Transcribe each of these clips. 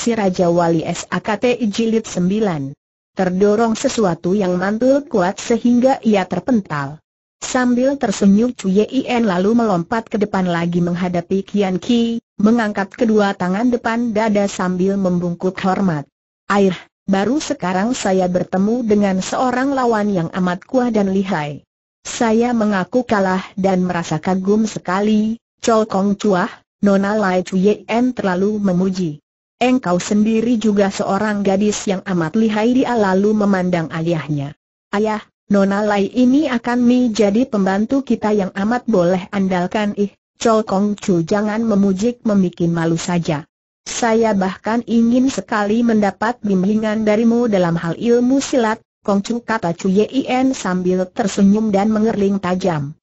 Si Raja Wali SAKT Jilid 9. Terdorong sesuatu yang mantul kuat sehingga ia terpental. Sambil tersenyum Cui Yien lalu melompat ke depan lagi menghadapi Kian Ki, mengangkat kedua tangan depan dada sambil membungkuk hormat. Air, baru sekarang saya bertemu dengan seorang lawan yang amat kuat dan lihai. Saya mengaku kalah dan merasa kagum sekali, Chol Kong Chuah, Nona Lai Cui Yien terlalu memuji. Engkau sendiri juga seorang gadis yang amat lihai dia lalu memandang ayahnya. Ayah, Nona Lai ini akan menjadi pembantu kita yang amat boleh andalkan ih, Chol Kong Chu jangan memujik memikin malu saja. Saya bahkan ingin sekali mendapat bimbingan darimu dalam hal ilmu silat, Kong Chu kata Chu Yien sambil tersenyum dan mengerling tajam.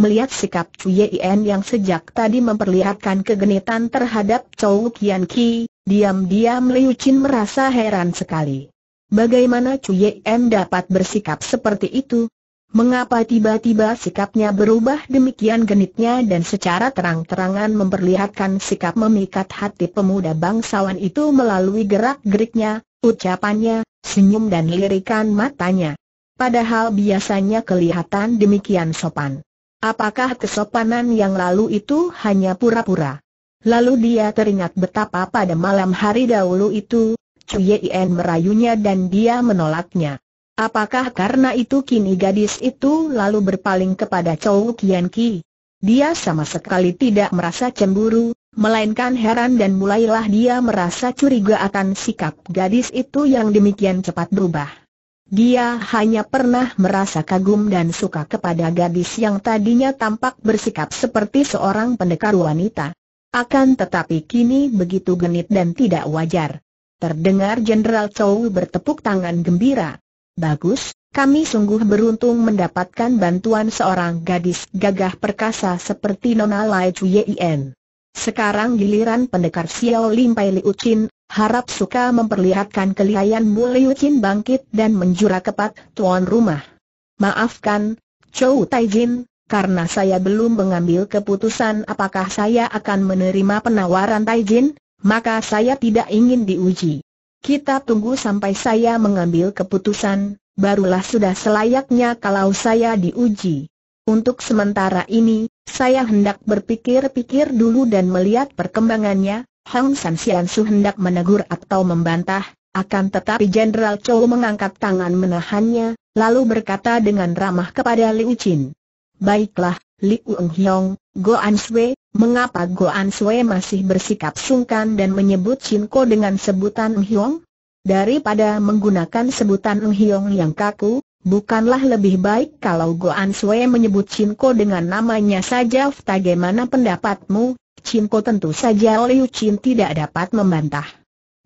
Melihat sikap Yien yang sejak tadi memperlihatkan kegenitan terhadap Chou Kian Ki, diam-diam Liu Qin merasa heran sekali. Bagaimana Yien dapat bersikap seperti itu? Mengapa tiba-tiba sikapnya berubah demikian genitnya dan secara terang-terangan memperlihatkan sikap memikat hati pemuda bangsawan itu melalui gerak-geriknya, ucapannya, senyum dan lirikan matanya. Padahal biasanya kelihatan demikian sopan. Apakah kesopanan yang lalu itu hanya pura-pura? Lalu dia teringat betapa pada malam hari dahulu itu, Chu Yien merayunya dan dia menolaknya. Apakah karena itu kini gadis itu lalu berpaling kepada Chou Kian Ki? Dia sama sekali tidak merasa cemburu, melainkan heran dan mulailah dia merasa curiga akan sikap gadis itu yang demikian cepat berubah. Dia hanya pernah merasa kagum dan suka kepada gadis yang tadinya tampak bersikap seperti seorang pendekar wanita. Akan tetapi kini begitu genit dan tidak wajar. Terdengar Jenderal Chow bertepuk tangan gembira. Bagus, kami sungguh beruntung mendapatkan bantuan seorang gadis gagah perkasa seperti Nona Lai Chuyen. Sekarang giliran pendekar Xiao Lim Pai Liu Chin, harap suka memperlihatkan kelihayanmu Liu Qin bangkit dan menjura kepat tuan rumah. Maafkan, Chou Taijin, karena saya belum mengambil keputusan apakah saya akan menerima penawaran Taijin, maka saya tidak ingin diuji. Kita tunggu sampai saya mengambil keputusan, barulah sudah selayaknya kalau saya diuji. Untuk sementara ini, saya hendak berpikir-pikir dulu dan melihat perkembangannya, Hong San Sian Su hendak menegur atau membantah, akan tetapi Jenderal Chou mengangkat tangan menahannya, lalu berkata dengan ramah kepada Liu Chin. Baiklah, Liu Eng Hiong, Goan Sui, mengapa Goan Sui masih bersikap sungkan dan menyebut Ko dengan sebutan Eng Hiong? Daripada menggunakan sebutan Eng Hiong yang kaku, bukanlah lebih baik kalau Goan Sui menyebut Ko dengan namanya saja bagaimana pendapatmu, Cinco tentu saja Liu Chin tidak dapat membantah.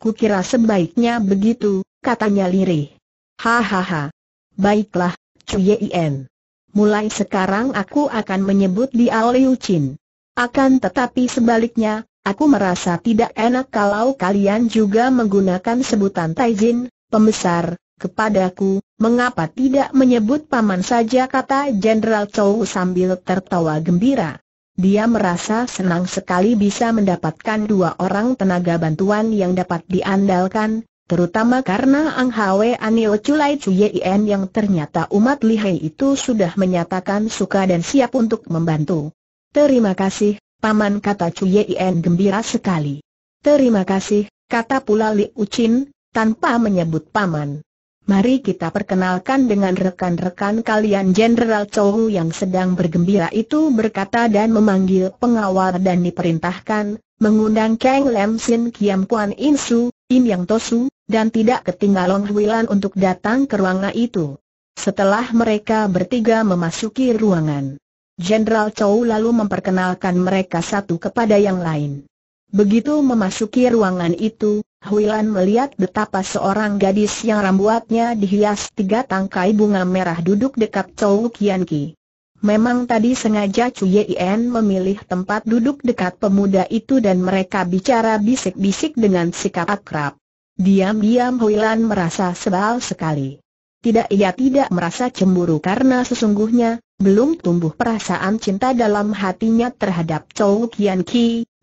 Kukira sebaiknya begitu, katanya lirih. Hahaha. Baiklah, Cuyen. Mulai sekarang aku akan menyebut dia Liu Chin. Akan tetapi sebaliknya, aku merasa tidak enak kalau kalian juga menggunakan sebutan Taijin, pembesar, kepadaku, mengapa tidak menyebut paman saja kata Jenderal Chow sambil tertawa gembira. Dia merasa senang sekali bisa mendapatkan dua orang tenaga bantuan yang dapat diandalkan, terutama karena Ang Hwe Anil Chulai Chuyen yang ternyata umat lihai itu sudah menyatakan suka dan siap untuk membantu. Terima kasih, Paman kata Chuyen gembira sekali. Terima kasih, kata pula Li Ucin, tanpa menyebut Paman. Mari kita perkenalkan dengan rekan-rekan kalian Jenderal Chou yang sedang bergembira itu berkata dan memanggil pengawal dan diperintahkan, mengundang Kang Lam Sin Kiam Kuan In Su, Im Yang Tosu, dan tidak ketinggalan Wilan untuk datang ke ruangan itu. Setelah mereka bertiga memasuki ruangan, Jenderal Chou lalu memperkenalkan mereka satu kepada yang lain. Begitu memasuki ruangan itu, Huilan melihat betapa seorang gadis yang rambutnya dihias tiga tangkai bunga merah duduk dekat Chou Kian Memang tadi sengaja Chu Yien memilih tempat duduk dekat pemuda itu dan mereka bicara bisik-bisik dengan sikap akrab. Diam-diam Huilan merasa sebal sekali. Tidak ia tidak merasa cemburu karena sesungguhnya, belum tumbuh perasaan cinta dalam hatinya terhadap Chou Kian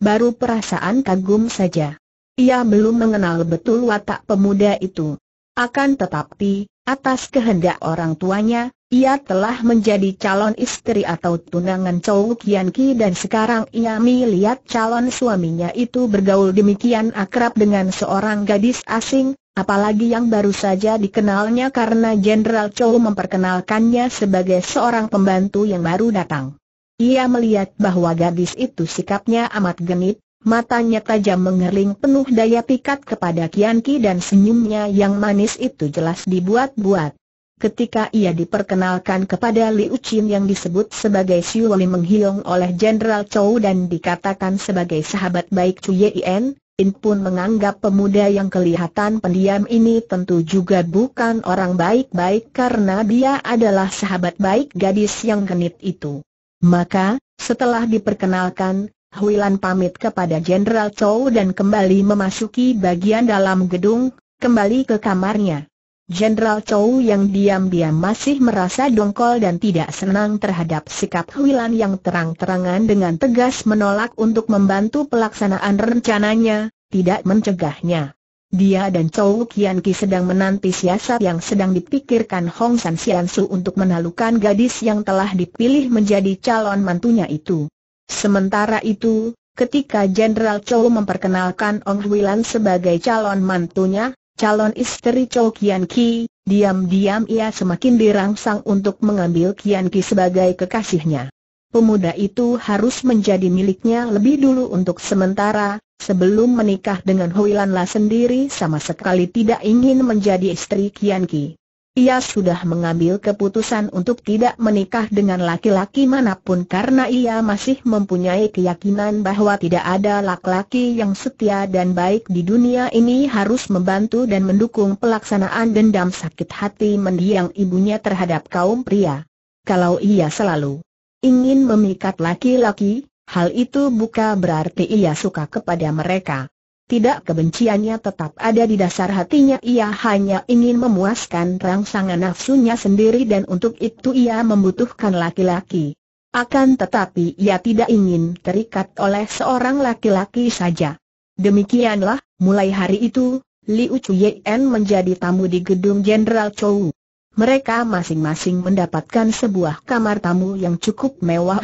baru perasaan kagum saja. Ia belum mengenal betul watak pemuda itu. Akan tetapi, atas kehendak orang tuanya, ia telah menjadi calon istri atau tunangan Chou Kian Ki dan sekarang ia melihat calon suaminya itu bergaul demikian akrab dengan seorang gadis asing, apalagi yang baru saja dikenalnya karena Jenderal Chou memperkenalkannya sebagai seorang pembantu yang baru datang. Ia melihat bahwa gadis itu sikapnya amat genit, Matanya tajam mengering penuh daya pikat kepada Kian Ki dan senyumnya yang manis itu jelas dibuat-buat. Ketika ia diperkenalkan kepada Liu Qin yang disebut sebagai Siwali Menghiong oleh Jenderal Chou dan dikatakan sebagai sahabat baik Chu Yien, In pun menganggap pemuda yang kelihatan pendiam ini tentu juga bukan orang baik-baik karena dia adalah sahabat baik gadis yang genit itu. Maka, setelah diperkenalkan, Huilan pamit kepada Jenderal Chow dan kembali memasuki bagian dalam gedung, kembali ke kamarnya. Jenderal Chow yang diam-diam masih merasa dongkol dan tidak senang terhadap sikap Huilan yang terang-terangan dengan tegas menolak untuk membantu pelaksanaan rencananya, tidak mencegahnya. Dia dan Chow Kian Ki sedang menanti siasat yang sedang dipikirkan Hong San Sian Su untuk menalukan gadis yang telah dipilih menjadi calon mantunya itu. Sementara itu, ketika Jenderal Chow memperkenalkan Ong Hui sebagai calon mantunya, calon istri Chow Kian Ki, diam-diam ia semakin dirangsang untuk mengambil Kian Ki sebagai kekasihnya. Pemuda itu harus menjadi miliknya lebih dulu untuk sementara, sebelum menikah dengan Huilan lah sendiri sama sekali tidak ingin menjadi istri Kian Ki. Ia sudah mengambil keputusan untuk tidak menikah dengan laki-laki manapun karena ia masih mempunyai keyakinan bahwa tidak ada laki-laki yang setia dan baik di dunia ini harus membantu dan mendukung pelaksanaan dendam sakit hati mendiang ibunya terhadap kaum pria. Kalau ia selalu ingin memikat laki-laki, hal itu bukan berarti ia suka kepada mereka. Tidak kebenciannya tetap ada di dasar hatinya ia hanya ingin memuaskan rangsangan nafsunya sendiri dan untuk itu ia membutuhkan laki-laki. Akan tetapi ia tidak ingin terikat oleh seorang laki-laki saja. Demikianlah, mulai hari itu, Liu Chuyen menjadi tamu di gedung Jenderal Chou. Mereka masing-masing mendapatkan sebuah kamar tamu yang cukup mewah.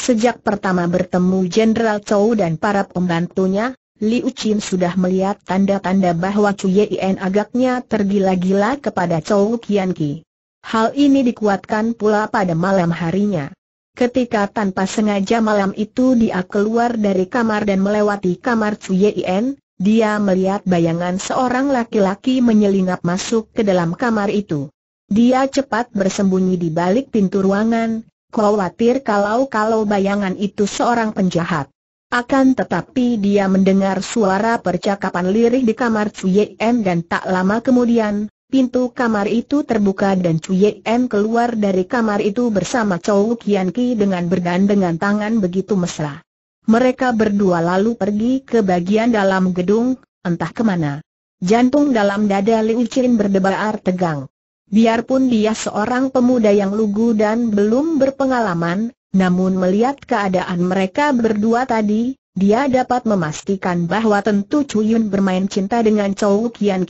Sejak pertama bertemu Jenderal Chou dan para pembantunya, Liu Qin sudah melihat tanda-tanda bahwa Chu Yien agaknya tergila-gila kepada Chou Kian Ki. Hal ini dikuatkan pula pada malam harinya. Ketika tanpa sengaja malam itu dia keluar dari kamar dan melewati kamar Chu Yien, dia melihat bayangan seorang laki-laki menyelinap masuk ke dalam kamar itu. Dia cepat bersembunyi di balik pintu ruangan, khawatir kalau-kalau bayangan itu seorang penjahat. Akan tetapi dia mendengar suara percakapan lirih di kamar Cui M dan tak lama kemudian, pintu kamar itu terbuka dan Cui M keluar dari kamar itu bersama Chou Kian Ki dengan bergandengan tangan begitu mesra. Mereka berdua lalu pergi ke bagian dalam gedung, entah kemana. Jantung dalam dada Liu Qin berdebar tegang. Biarpun dia seorang pemuda yang lugu dan belum berpengalaman, namun melihat keadaan mereka berdua tadi, dia dapat memastikan bahwa tentu Cuyun bermain cinta dengan Chou Kian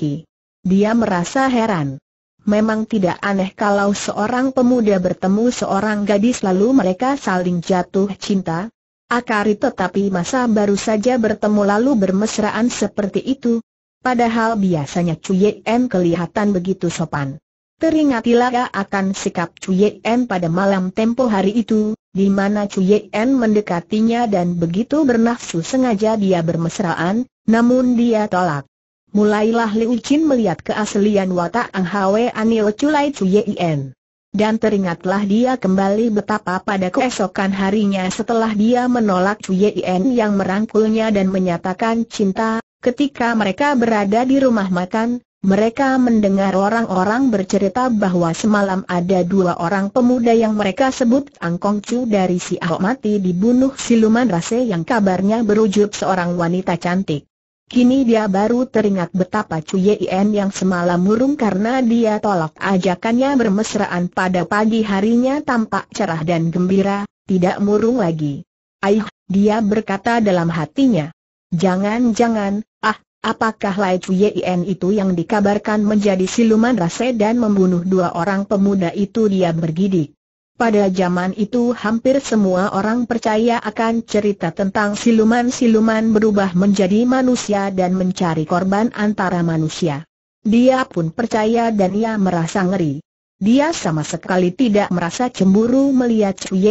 Dia merasa heran. Memang tidak aneh kalau seorang pemuda bertemu seorang gadis lalu mereka saling jatuh cinta. Akari tetapi masa baru saja bertemu lalu bermesraan seperti itu. Padahal biasanya Chuyen kelihatan begitu sopan. Peringatilah akan sikap Chu Yen pada malam tempo hari itu, di mana Chu Yen mendekatinya dan begitu bernafsu sengaja dia bermesraan, namun dia tolak. Mulailah Liu Qin melihat keaslian watak Ang Hwe Anil Culai Chu Yen. Dan teringatlah dia kembali betapa pada keesokan harinya setelah dia menolak Chu Yen yang merangkulnya dan menyatakan cinta, ketika mereka berada di rumah makan, mereka mendengar orang-orang bercerita bahwa semalam ada dua orang pemuda yang mereka sebut Angkong Chu dari si Ahok mati dibunuh siluman rase yang kabarnya berujub seorang wanita cantik. Kini dia baru teringat betapa Chu Yien yang semalam murung karena dia tolak ajakannya bermesraan pada pagi harinya tampak cerah dan gembira, tidak murung lagi. Aih, dia berkata dalam hatinya. Jangan-jangan, ah, Apakah Lai Chuyen itu yang dikabarkan menjadi siluman rase dan membunuh dua orang pemuda itu dia bergidik. Pada zaman itu hampir semua orang percaya akan cerita tentang siluman-siluman berubah menjadi manusia dan mencari korban antara manusia. Dia pun percaya dan ia merasa ngeri. Dia sama sekali tidak merasa cemburu melihat Cui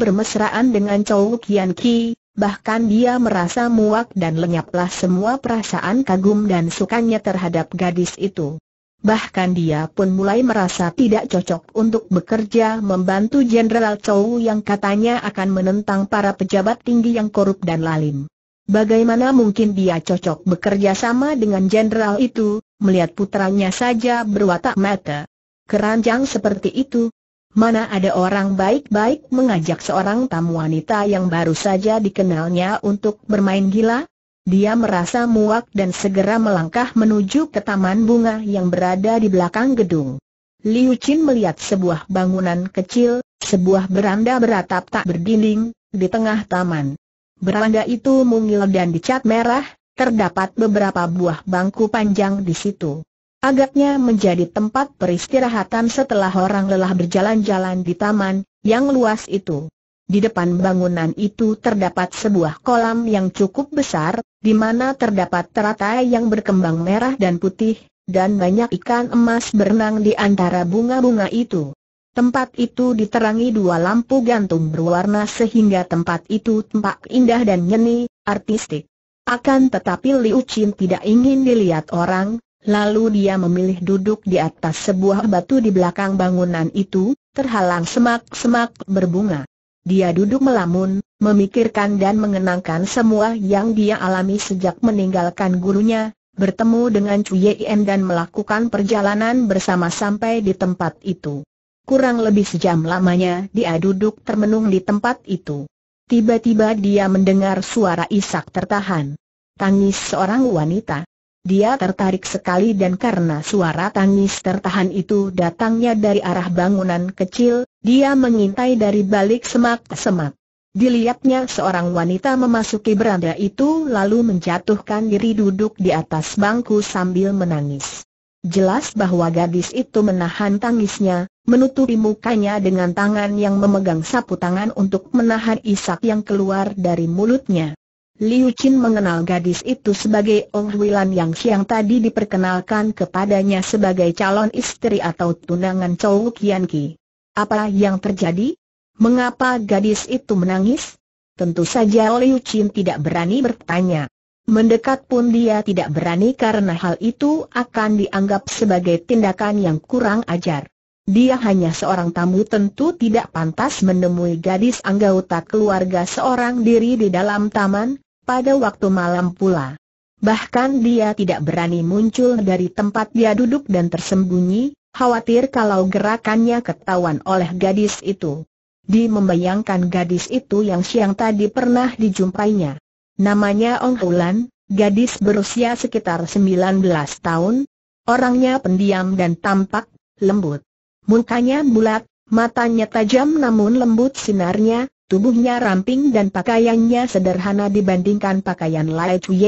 bermesraan dengan Chou Kian Ki, Bahkan dia merasa muak dan lenyaplah semua perasaan kagum dan sukanya terhadap gadis itu. Bahkan dia pun mulai merasa tidak cocok untuk bekerja membantu Jenderal Chow yang katanya akan menentang para pejabat tinggi yang korup dan lalim. Bagaimana mungkin dia cocok bekerja sama dengan jenderal itu, melihat putranya saja berwatak mata. Keranjang seperti itu, Mana ada orang baik-baik mengajak seorang tamu wanita yang baru saja dikenalnya untuk bermain gila? Dia merasa muak dan segera melangkah menuju ke taman bunga yang berada di belakang gedung. Liu Qin melihat sebuah bangunan kecil, sebuah beranda beratap tak berdinding, di tengah taman. Beranda itu mungil dan dicat merah, terdapat beberapa buah bangku panjang di situ. Agaknya menjadi tempat peristirahatan setelah orang lelah berjalan-jalan di taman, yang luas itu. Di depan bangunan itu terdapat sebuah kolam yang cukup besar, di mana terdapat teratai yang berkembang merah dan putih, dan banyak ikan emas berenang di antara bunga-bunga itu. Tempat itu diterangi dua lampu gantung berwarna sehingga tempat itu tampak indah dan nyeni, artistik. Akan tetapi Liu Qin tidak ingin dilihat orang, Lalu dia memilih duduk di atas sebuah batu di belakang bangunan itu, terhalang semak-semak berbunga. Dia duduk melamun, memikirkan dan mengenangkan semua yang dia alami sejak meninggalkan gurunya, bertemu dengan Cui Yen dan melakukan perjalanan bersama sampai di tempat itu. Kurang lebih sejam lamanya dia duduk termenung di tempat itu. Tiba-tiba dia mendengar suara isak tertahan. Tangis seorang wanita. Dia tertarik sekali dan karena suara tangis tertahan itu datangnya dari arah bangunan kecil, dia mengintai dari balik semak semak. Dilihatnya seorang wanita memasuki beranda itu lalu menjatuhkan diri duduk di atas bangku sambil menangis. Jelas bahwa gadis itu menahan tangisnya, menutupi mukanya dengan tangan yang memegang sapu tangan untuk menahan isak yang keluar dari mulutnya. Liu Qin mengenal gadis itu sebagai Ong Huilan yang siang tadi diperkenalkan kepadanya sebagai calon istri atau tunangan Chou Kian Ki. Apa yang terjadi? Mengapa gadis itu menangis? Tentu saja Liu Qin tidak berani bertanya. Mendekat pun dia tidak berani karena hal itu akan dianggap sebagai tindakan yang kurang ajar. Dia hanya seorang tamu tentu tidak pantas menemui gadis anggota keluarga seorang diri di dalam taman, pada waktu malam pula. Bahkan dia tidak berani muncul dari tempat dia duduk dan tersembunyi, khawatir kalau gerakannya ketahuan oleh gadis itu. Di membayangkan gadis itu yang siang tadi pernah dijumpainya. Namanya Ong Hulan, gadis berusia sekitar 19 tahun, orangnya pendiam dan tampak, lembut. Mukanya bulat, matanya tajam namun lembut sinarnya, Tubuhnya ramping dan pakaiannya sederhana dibandingkan pakaian Lai Cui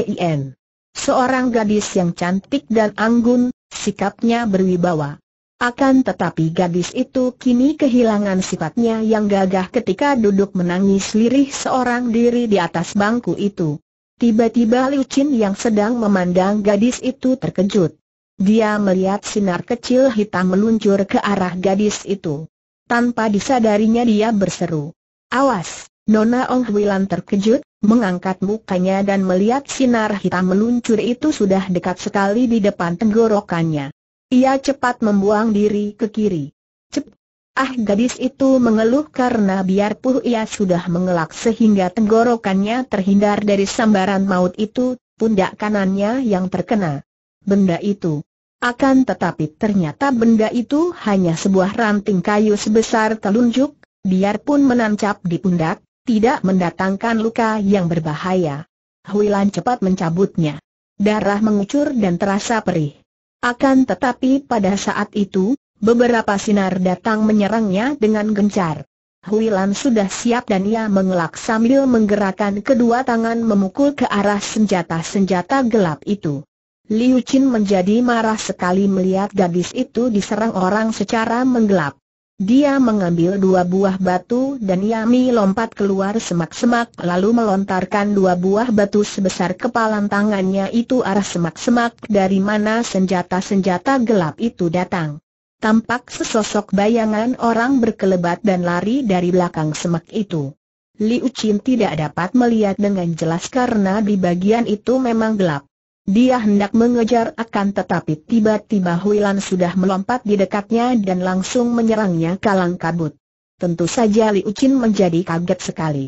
Seorang gadis yang cantik dan anggun, sikapnya berwibawa. Akan tetapi gadis itu kini kehilangan sifatnya yang gagah ketika duduk menangis lirih seorang diri di atas bangku itu. Tiba-tiba Liu Qin yang sedang memandang gadis itu terkejut. Dia melihat sinar kecil hitam meluncur ke arah gadis itu. Tanpa disadarinya dia berseru. Awas, Nona Ong Huilan terkejut, mengangkat mukanya dan melihat sinar hitam meluncur itu sudah dekat sekali di depan tenggorokannya. Ia cepat membuang diri ke kiri. Cep! Ah gadis itu mengeluh karena biarpun ia sudah mengelak sehingga tenggorokannya terhindar dari sambaran maut itu, pundak kanannya yang terkena. Benda itu. Akan tetapi ternyata benda itu hanya sebuah ranting kayu sebesar telunjuk, biarpun menancap di pundak, tidak mendatangkan luka yang berbahaya. Huilan cepat mencabutnya. Darah mengucur dan terasa perih. Akan tetapi pada saat itu, beberapa sinar datang menyerangnya dengan gencar. Huilan sudah siap dan ia mengelak sambil menggerakkan kedua tangan memukul ke arah senjata-senjata gelap itu. Liu Qin menjadi marah sekali melihat gadis itu diserang orang secara menggelap. Dia mengambil dua buah batu dan Yami lompat keluar semak-semak lalu melontarkan dua buah batu sebesar kepalan tangannya itu arah semak-semak dari mana senjata-senjata gelap itu datang. Tampak sesosok bayangan orang berkelebat dan lari dari belakang semak itu. Liu Qin tidak dapat melihat dengan jelas karena di bagian itu memang gelap. Dia hendak mengejar akan tetapi tiba-tiba Huilan sudah melompat di dekatnya dan langsung menyerangnya kalang kabut. Tentu saja Liu Ucin menjadi kaget sekali.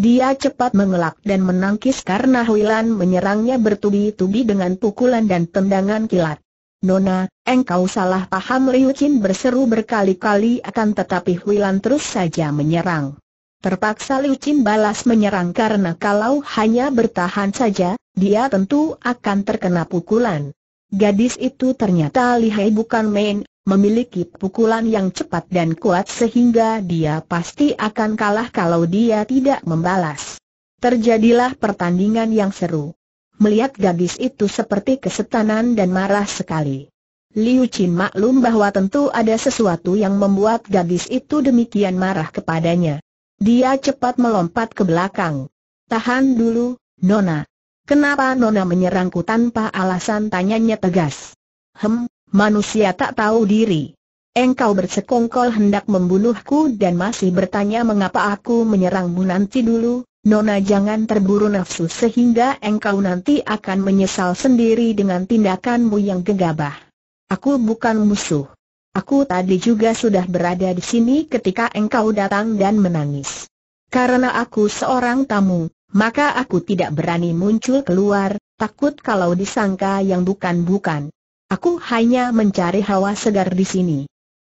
Dia cepat mengelak dan menangkis karena Huilan menyerangnya bertubi-tubi dengan pukulan dan tendangan kilat. Nona, engkau salah paham Liu Ucin berseru berkali-kali akan tetapi Huilan terus saja menyerang. Terpaksa Liu Ucin balas menyerang karena kalau hanya bertahan saja, dia tentu akan terkena pukulan. Gadis itu ternyata lihai bukan main, memiliki pukulan yang cepat dan kuat sehingga dia pasti akan kalah kalau dia tidak membalas. Terjadilah pertandingan yang seru. Melihat gadis itu seperti kesetanan dan marah sekali. Liu Qin maklum bahwa tentu ada sesuatu yang membuat gadis itu demikian marah kepadanya. Dia cepat melompat ke belakang. Tahan dulu, Nona. Kenapa Nona menyerangku tanpa alasan tanyanya tegas? Hem, manusia tak tahu diri. Engkau bersekongkol hendak membunuhku dan masih bertanya mengapa aku menyerangmu nanti dulu, Nona jangan terburu nafsu sehingga engkau nanti akan menyesal sendiri dengan tindakanmu yang gegabah. Aku bukan musuh. Aku tadi juga sudah berada di sini ketika engkau datang dan menangis. Karena aku seorang tamu, maka aku tidak berani muncul keluar, takut kalau disangka yang bukan-bukan. Aku hanya mencari hawa segar di sini.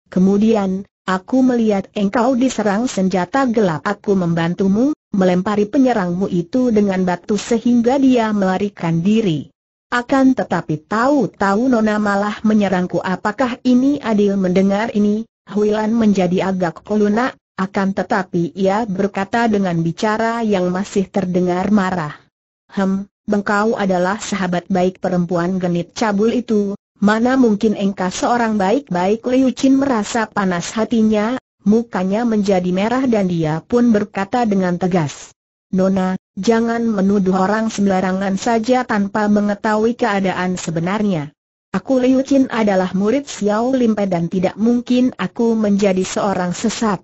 Kemudian, aku melihat engkau diserang senjata gelap. Aku membantumu, melempari penyerangmu itu dengan batu sehingga dia melarikan diri. Akan tetapi tahu-tahu Nona malah menyerangku apakah ini adil mendengar ini, Huilan menjadi agak lunak, akan tetapi ia berkata dengan bicara yang masih terdengar marah. Hem, engkau adalah sahabat baik perempuan genit cabul itu, mana mungkin engkau seorang baik-baik Liu Qin merasa panas hatinya, mukanya menjadi merah dan dia pun berkata dengan tegas. Nona, jangan menuduh orang sembarangan saja tanpa mengetahui keadaan sebenarnya. Aku Liu Qin adalah murid Xiao Limpe dan tidak mungkin aku menjadi seorang sesat.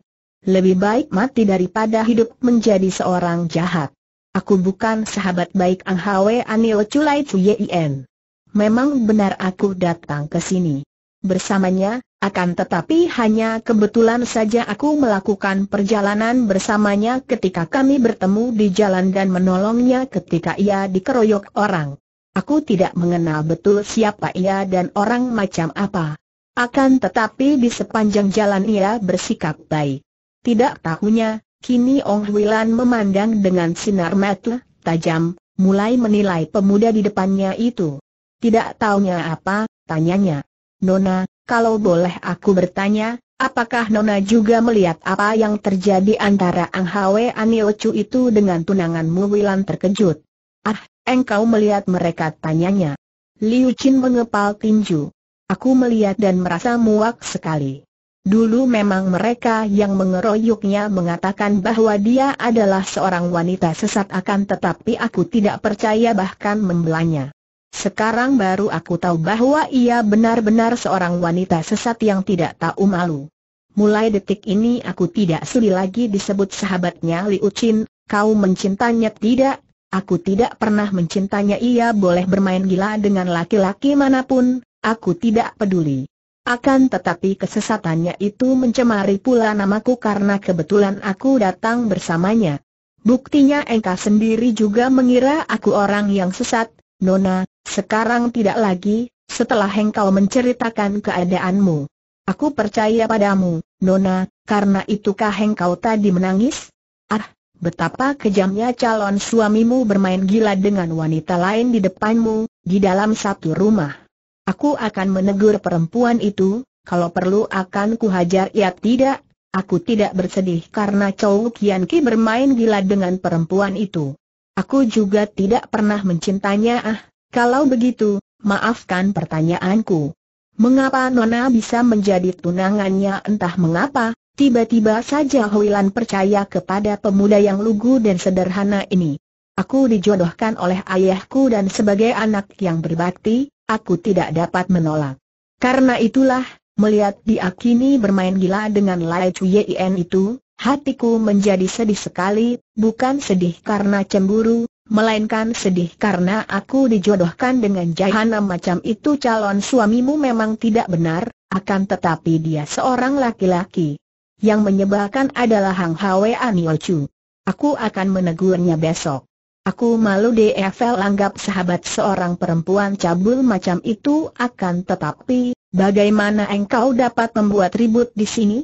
Lebih baik mati daripada hidup menjadi seorang jahat. Aku bukan sahabat baik Ang Hwe Anil Culai Cuyen. Memang benar aku datang ke sini. Bersamanya, akan tetapi hanya kebetulan saja aku melakukan perjalanan bersamanya ketika kami bertemu di jalan dan menolongnya ketika ia dikeroyok orang. Aku tidak mengenal betul siapa ia dan orang macam apa. Akan tetapi di sepanjang jalan ia bersikap baik. Tidak tahunya, kini Ong Wilan memandang dengan sinar mata tajam, mulai menilai pemuda di depannya itu. Tidak tahunya apa, tanyanya. Nona, kalau boleh aku bertanya, apakah Nona juga melihat apa yang terjadi antara Ang Hwe Aniochu itu dengan tunanganmu Wilan terkejut. Ah, engkau melihat mereka tanyanya. Liu Qin mengepal tinju. Aku melihat dan merasa muak sekali. Dulu memang mereka yang mengeroyoknya mengatakan bahwa dia adalah seorang wanita sesat akan tetapi aku tidak percaya bahkan membelanya. Sekarang baru aku tahu bahwa ia benar-benar seorang wanita sesat yang tidak tahu malu. Mulai detik ini aku tidak sudi lagi disebut sahabatnya Liu Chin, kau mencintanya tidak? Aku tidak pernah mencintanya ia boleh bermain gila dengan laki-laki manapun, aku tidak peduli. Akan tetapi kesesatannya itu mencemari pula namaku karena kebetulan aku datang bersamanya. Buktinya engkau sendiri juga mengira aku orang yang sesat, Nona, sekarang tidak lagi, setelah engkau menceritakan keadaanmu. Aku percaya padamu, Nona, karena itukah engkau tadi menangis? Ah, betapa kejamnya calon suamimu bermain gila dengan wanita lain di depanmu, di dalam satu rumah. Aku akan menegur perempuan itu, kalau perlu akan kuhajar Ya tidak. Aku tidak bersedih karena Chow Kian Ki bermain gila dengan perempuan itu. Aku juga tidak pernah mencintanya ah, kalau begitu, maafkan pertanyaanku. Mengapa Nona bisa menjadi tunangannya entah mengapa, tiba-tiba saja Huilan percaya kepada pemuda yang lugu dan sederhana ini. Aku dijodohkan oleh ayahku dan sebagai anak yang berbakti, Aku tidak dapat menolak. Karena itulah, melihat dia kini bermain gila dengan Lai Yien itu, hatiku menjadi sedih sekali, bukan sedih karena cemburu, melainkan sedih karena aku dijodohkan dengan jahanam macam itu calon suamimu memang tidak benar, akan tetapi dia seorang laki-laki. Yang menyebalkan adalah Hang Hwe Aniochu. Aku akan menegurnya besok. Aku malu DFL anggap sahabat seorang perempuan cabul macam itu akan tetapi, bagaimana engkau dapat membuat ribut di sini?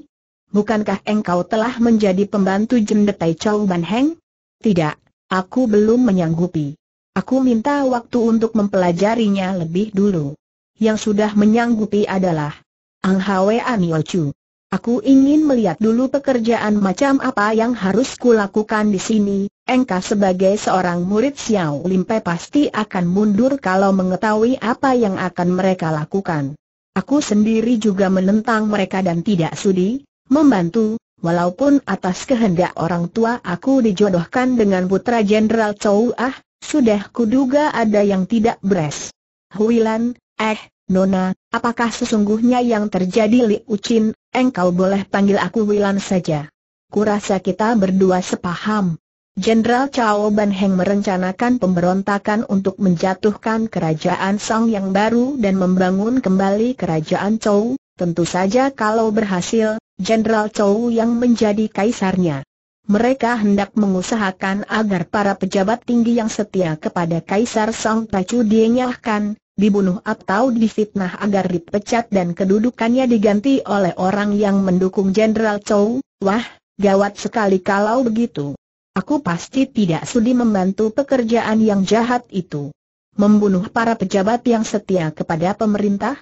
Bukankah engkau telah menjadi pembantu jendetai Chow Ban Heng? Tidak, aku belum menyanggupi. Aku minta waktu untuk mempelajarinya lebih dulu. Yang sudah menyanggupi adalah Ang Hwa Nio Chu. Aku ingin melihat dulu pekerjaan macam apa yang harus kulakukan di sini. Engkau sebagai seorang murid Xiao Limpe pasti akan mundur kalau mengetahui apa yang akan mereka lakukan. Aku sendiri juga menentang mereka dan tidak sudi membantu, walaupun atas kehendak orang tua aku dijodohkan dengan putra Jenderal Chou Ah, sudah kuduga ada yang tidak beres. Huilan, eh, Nona, apakah sesungguhnya yang terjadi Li Ucin, engkau boleh panggil aku Wilan saja. Kurasa kita berdua sepaham. Jenderal Cao Ban Heng merencanakan pemberontakan untuk menjatuhkan kerajaan Song yang baru dan membangun kembali kerajaan Chou, tentu saja kalau berhasil, Jenderal Chou yang menjadi kaisarnya. Mereka hendak mengusahakan agar para pejabat tinggi yang setia kepada Kaisar Song Pacu dienyahkan, dibunuh atau difitnah agar dipecat dan kedudukannya diganti oleh orang yang mendukung Jenderal Chow, wah, gawat sekali kalau begitu. Aku pasti tidak sudi membantu pekerjaan yang jahat itu. Membunuh para pejabat yang setia kepada pemerintah?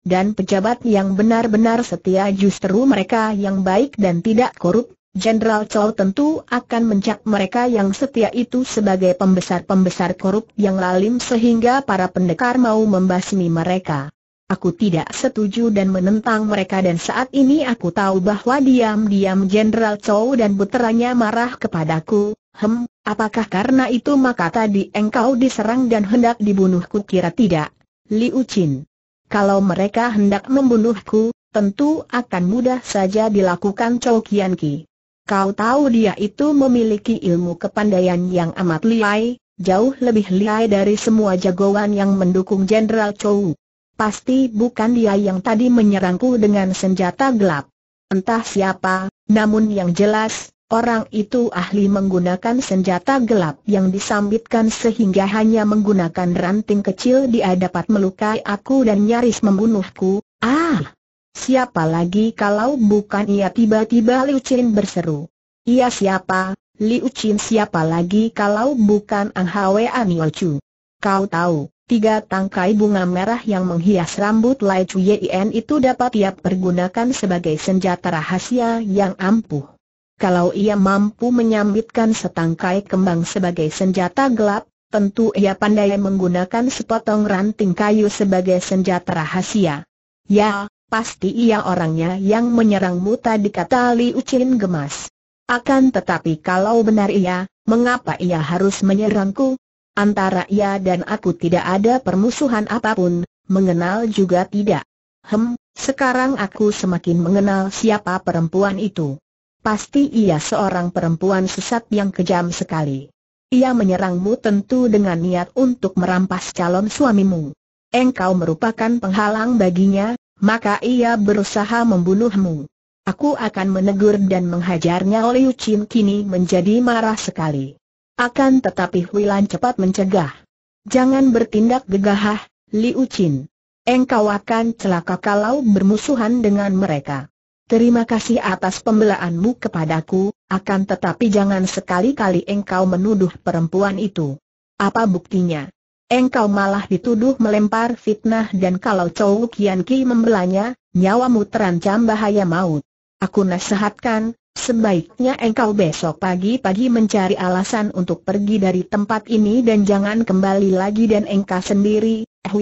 Dan pejabat yang benar-benar setia justru mereka yang baik dan tidak korup, Jenderal Chow tentu akan mencak mereka yang setia itu sebagai pembesar-pembesar korup yang lalim sehingga para pendekar mau membasmi mereka. Aku tidak setuju dan menentang mereka dan saat ini aku tahu bahwa diam-diam Jenderal Chow dan puteranya marah kepadaku, hem, apakah karena itu maka tadi engkau diserang dan hendak dibunuhku kira tidak, Liu Qin. Kalau mereka hendak membunuhku, tentu akan mudah saja dilakukan Chow Kian Ki. Kau tahu dia itu memiliki ilmu kepandaian yang amat liai, jauh lebih liai dari semua jagoan yang mendukung Jenderal Chou. Pasti bukan dia yang tadi menyerangku dengan senjata gelap. Entah siapa, namun yang jelas, orang itu ahli menggunakan senjata gelap yang disambitkan sehingga hanya menggunakan ranting kecil dia dapat melukai aku dan nyaris membunuhku. Ah! Siapa lagi kalau bukan ia tiba-tiba Liu Qin berseru. Ia siapa, Liu Qin siapa lagi kalau bukan Ang Hwe An Chu. Kau tahu, tiga tangkai bunga merah yang menghias rambut Lai Chu itu dapat ia pergunakan sebagai senjata rahasia yang ampuh. Kalau ia mampu menyambitkan setangkai kembang sebagai senjata gelap, tentu ia pandai menggunakan sepotong ranting kayu sebagai senjata rahasia. Ya, Pasti ia orangnya yang menyerangmu tadi kata Li Ucin gemas. Akan tetapi kalau benar ia, mengapa ia harus menyerangku? Antara ia dan aku tidak ada permusuhan apapun, mengenal juga tidak. Hem, sekarang aku semakin mengenal siapa perempuan itu. Pasti ia seorang perempuan sesat yang kejam sekali. Ia menyerangmu tentu dengan niat untuk merampas calon suamimu. Engkau merupakan penghalang baginya, maka ia berusaha membunuhmu. Aku akan menegur dan menghajarnya Liu Chin kini menjadi marah sekali. Akan tetapi Huilan cepat mencegah. Jangan bertindak gegah, Liu Chin. Engkau akan celaka kalau bermusuhan dengan mereka. Terima kasih atas pembelaanmu kepadaku, akan tetapi jangan sekali-kali engkau menuduh perempuan itu. Apa buktinya? Engkau malah dituduh melempar fitnah dan kalau Chow Kian Ki membelanya, nyawamu terancam bahaya maut. Aku nasihatkan, sebaiknya engkau besok pagi-pagi mencari alasan untuk pergi dari tempat ini dan jangan kembali lagi dan engkau sendiri, eh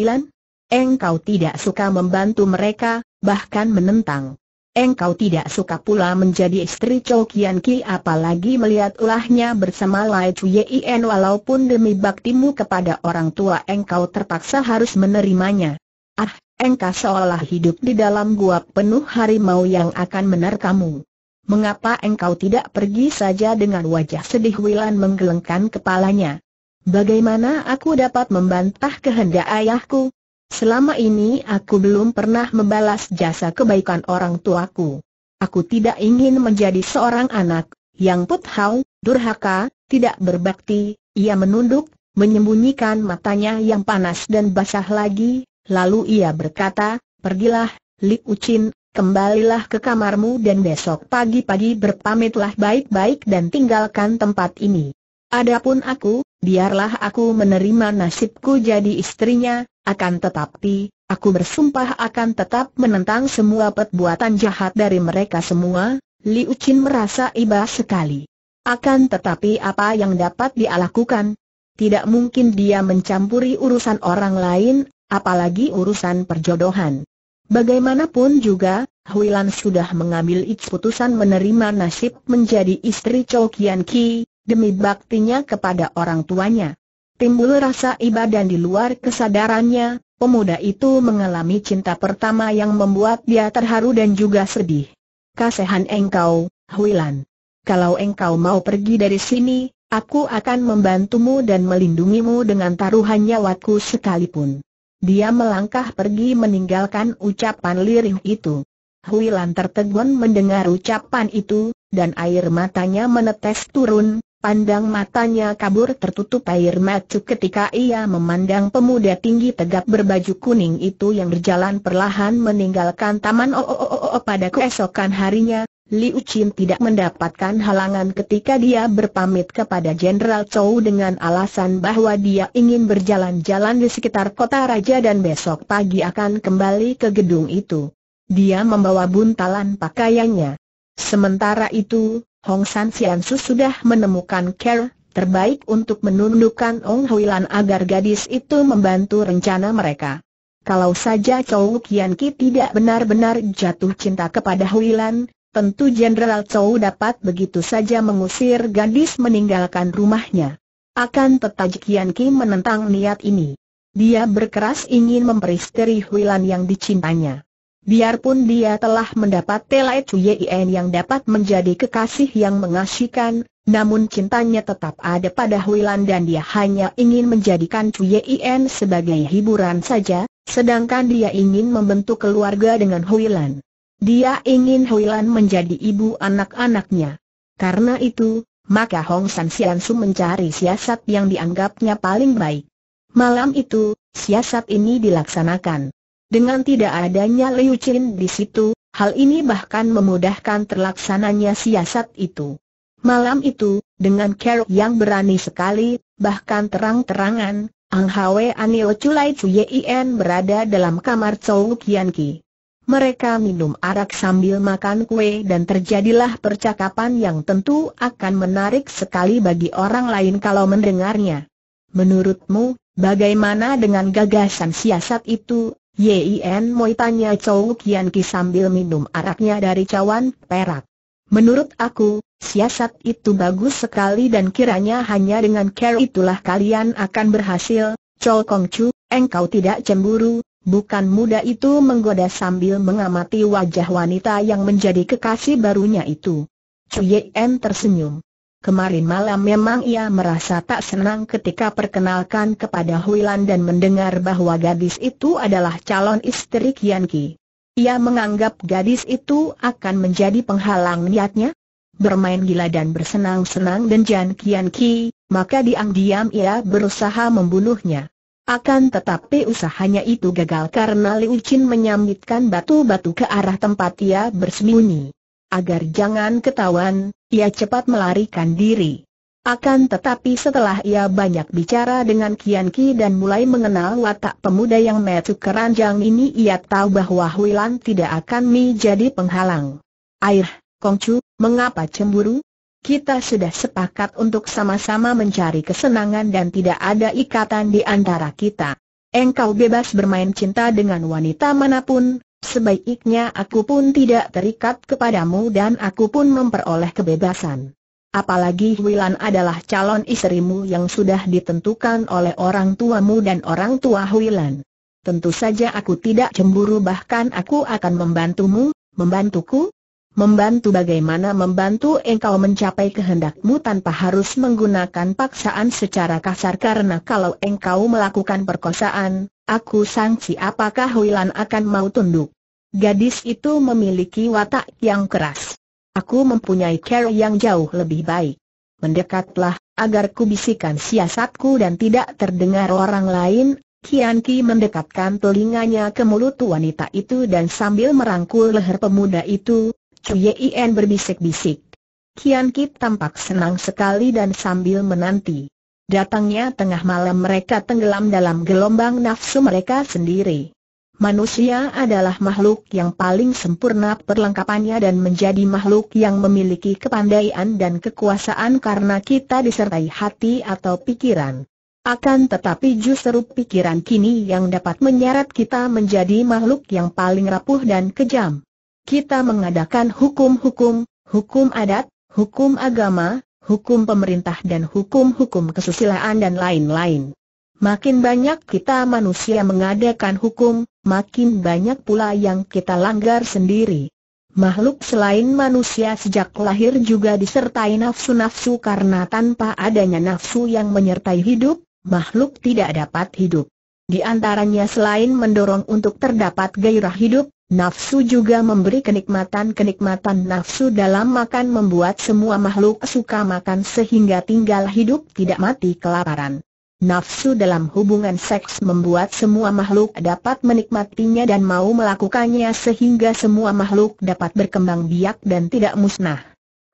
Engkau tidak suka membantu mereka, bahkan menentang. Engkau tidak suka pula menjadi istri Chou Kian Ki apalagi melihat ulahnya bersama Lai Chu Yien walaupun demi baktimu kepada orang tua engkau terpaksa harus menerimanya. Ah, engkau seolah hidup di dalam gua penuh harimau yang akan menerkamu. Mengapa engkau tidak pergi saja dengan wajah sedih Wilan menggelengkan kepalanya? Bagaimana aku dapat membantah kehendak ayahku? Selama ini aku belum pernah membalas jasa kebaikan orang tuaku. Aku tidak ingin menjadi seorang anak yang puthau, durhaka, tidak berbakti. Ia menunduk, menyembunyikan matanya yang panas dan basah lagi, lalu ia berkata, Pergilah, Li Ucin, kembalilah ke kamarmu dan besok pagi-pagi berpamitlah baik-baik dan tinggalkan tempat ini. Adapun aku, biarlah aku menerima nasibku jadi istrinya, akan tetapi, aku bersumpah akan tetap menentang semua perbuatan jahat dari mereka semua, Liu Qin merasa iba sekali. Akan tetapi apa yang dapat dia lakukan? Tidak mungkin dia mencampuri urusan orang lain, apalagi urusan perjodohan. Bagaimanapun juga, Huilan sudah mengambil keputusan menerima nasib menjadi istri Chou Kian Ki, demi baktinya kepada orang tuanya timbul rasa iba dan di luar kesadarannya, pemuda itu mengalami cinta pertama yang membuat dia terharu dan juga sedih. Kasehan engkau, Huilan. Kalau engkau mau pergi dari sini, aku akan membantumu dan melindungimu dengan taruhan nyawaku sekalipun. Dia melangkah pergi meninggalkan ucapan lirih itu. Huilan tertegun mendengar ucapan itu, dan air matanya menetes turun, Pandang matanya kabur tertutup air macu ketika ia memandang pemuda tinggi tegap berbaju kuning itu yang berjalan perlahan meninggalkan taman oh, oh, oh, oh, oh pada keesokan harinya. Liu Qin tidak mendapatkan halangan ketika dia berpamit kepada Jenderal Chou dengan alasan bahwa dia ingin berjalan-jalan di sekitar kota raja dan besok pagi akan kembali ke gedung itu. Dia membawa buntalan pakaiannya. Sementara itu, Hong San Siansu sudah menemukan care terbaik untuk menundukkan Ong Huilan agar gadis itu membantu rencana mereka. Kalau saja Chow Kian Ki tidak benar-benar jatuh cinta kepada Huilan, tentu Jenderal Chow dapat begitu saja mengusir gadis meninggalkan rumahnya. Akan tetapi Kian Ki menentang niat ini. Dia berkeras ingin memperistri Huilan yang dicintanya. Biarpun dia telah mendapat Telai Chuyen yang dapat menjadi kekasih yang mengasihkan, namun cintanya tetap ada pada Huilan dan dia hanya ingin menjadikan Chuyen sebagai hiburan saja, sedangkan dia ingin membentuk keluarga dengan Huilan. Dia ingin Huilan menjadi ibu anak-anaknya. Karena itu, maka Hong San Siansu mencari siasat yang dianggapnya paling baik. Malam itu, siasat ini dilaksanakan. Dengan tidak adanya Liu Qin di situ, hal ini bahkan memudahkan terlaksananya siasat itu. Malam itu, dengan Carol yang berani sekali, bahkan terang-terangan, Ang Hwe Anil Chulai Yien berada dalam kamar Chou Kian Ki. Mereka minum arak sambil makan kue dan terjadilah percakapan yang tentu akan menarik sekali bagi orang lain kalau mendengarnya. Menurutmu, bagaimana dengan gagasan siasat itu, Yin Moi tanya Chow Kian Ki sambil minum araknya dari cawan perak. Menurut aku, siasat itu bagus sekali dan kiranya hanya dengan care itulah kalian akan berhasil. Chow Kong Chu, engkau tidak cemburu, bukan muda itu menggoda sambil mengamati wajah wanita yang menjadi kekasih barunya itu. Chu Yen tersenyum. Kemarin malam memang ia merasa tak senang ketika perkenalkan kepada Huilan dan mendengar bahwa gadis itu adalah calon istri Kian Ki. Ia menganggap gadis itu akan menjadi penghalang niatnya, bermain gila dan bersenang-senang dengan Jan Kian Ki, maka diam-diam ia berusaha membunuhnya. Akan tetapi usahanya itu gagal karena Liu Qin menyambitkan batu-batu ke arah tempat ia bersembunyi agar jangan ketahuan, ia cepat melarikan diri. Akan tetapi setelah ia banyak bicara dengan Kian Ki dan mulai mengenal watak pemuda yang metu keranjang ini ia tahu bahwa Huilan tidak akan menjadi penghalang. Air, Kongcu, mengapa cemburu? Kita sudah sepakat untuk sama-sama mencari kesenangan dan tidak ada ikatan di antara kita. Engkau bebas bermain cinta dengan wanita manapun, sebaiknya aku pun tidak terikat kepadamu dan aku pun memperoleh kebebasan. Apalagi Huilan adalah calon istrimu yang sudah ditentukan oleh orang tuamu dan orang tua Huilan. Tentu saja aku tidak cemburu bahkan aku akan membantumu, membantuku, membantu bagaimana membantu engkau mencapai kehendakmu tanpa harus menggunakan paksaan secara kasar karena kalau engkau melakukan perkosaan, aku sangsi apakah Huilan akan mau tunduk. Gadis itu memiliki watak yang keras. Aku mempunyai cara yang jauh lebih baik. Mendekatlah, agar ku siasatku dan tidak terdengar orang lain, Kian Ki mendekatkan telinganya ke mulut wanita itu dan sambil merangkul leher pemuda itu, Cui berbisik-bisik. Kian Ki tampak senang sekali dan sambil menanti. Datangnya tengah malam mereka tenggelam dalam gelombang nafsu mereka sendiri. Manusia adalah makhluk yang paling sempurna perlengkapannya dan menjadi makhluk yang memiliki kepandaian dan kekuasaan karena kita disertai hati atau pikiran. Akan tetapi justru pikiran kini yang dapat menyeret kita menjadi makhluk yang paling rapuh dan kejam. Kita mengadakan hukum-hukum, hukum adat, hukum agama, hukum pemerintah dan hukum-hukum kesusilaan dan lain-lain. Makin banyak kita manusia mengadakan hukum, makin banyak pula yang kita langgar sendiri. Makhluk selain manusia sejak lahir juga disertai nafsu-nafsu karena tanpa adanya nafsu yang menyertai hidup, makhluk tidak dapat hidup. Di antaranya selain mendorong untuk terdapat gairah hidup, nafsu juga memberi kenikmatan-kenikmatan nafsu dalam makan membuat semua makhluk suka makan sehingga tinggal hidup tidak mati kelaparan. Nafsu dalam hubungan seks membuat semua makhluk dapat menikmatinya dan mau melakukannya sehingga semua makhluk dapat berkembang biak dan tidak musnah.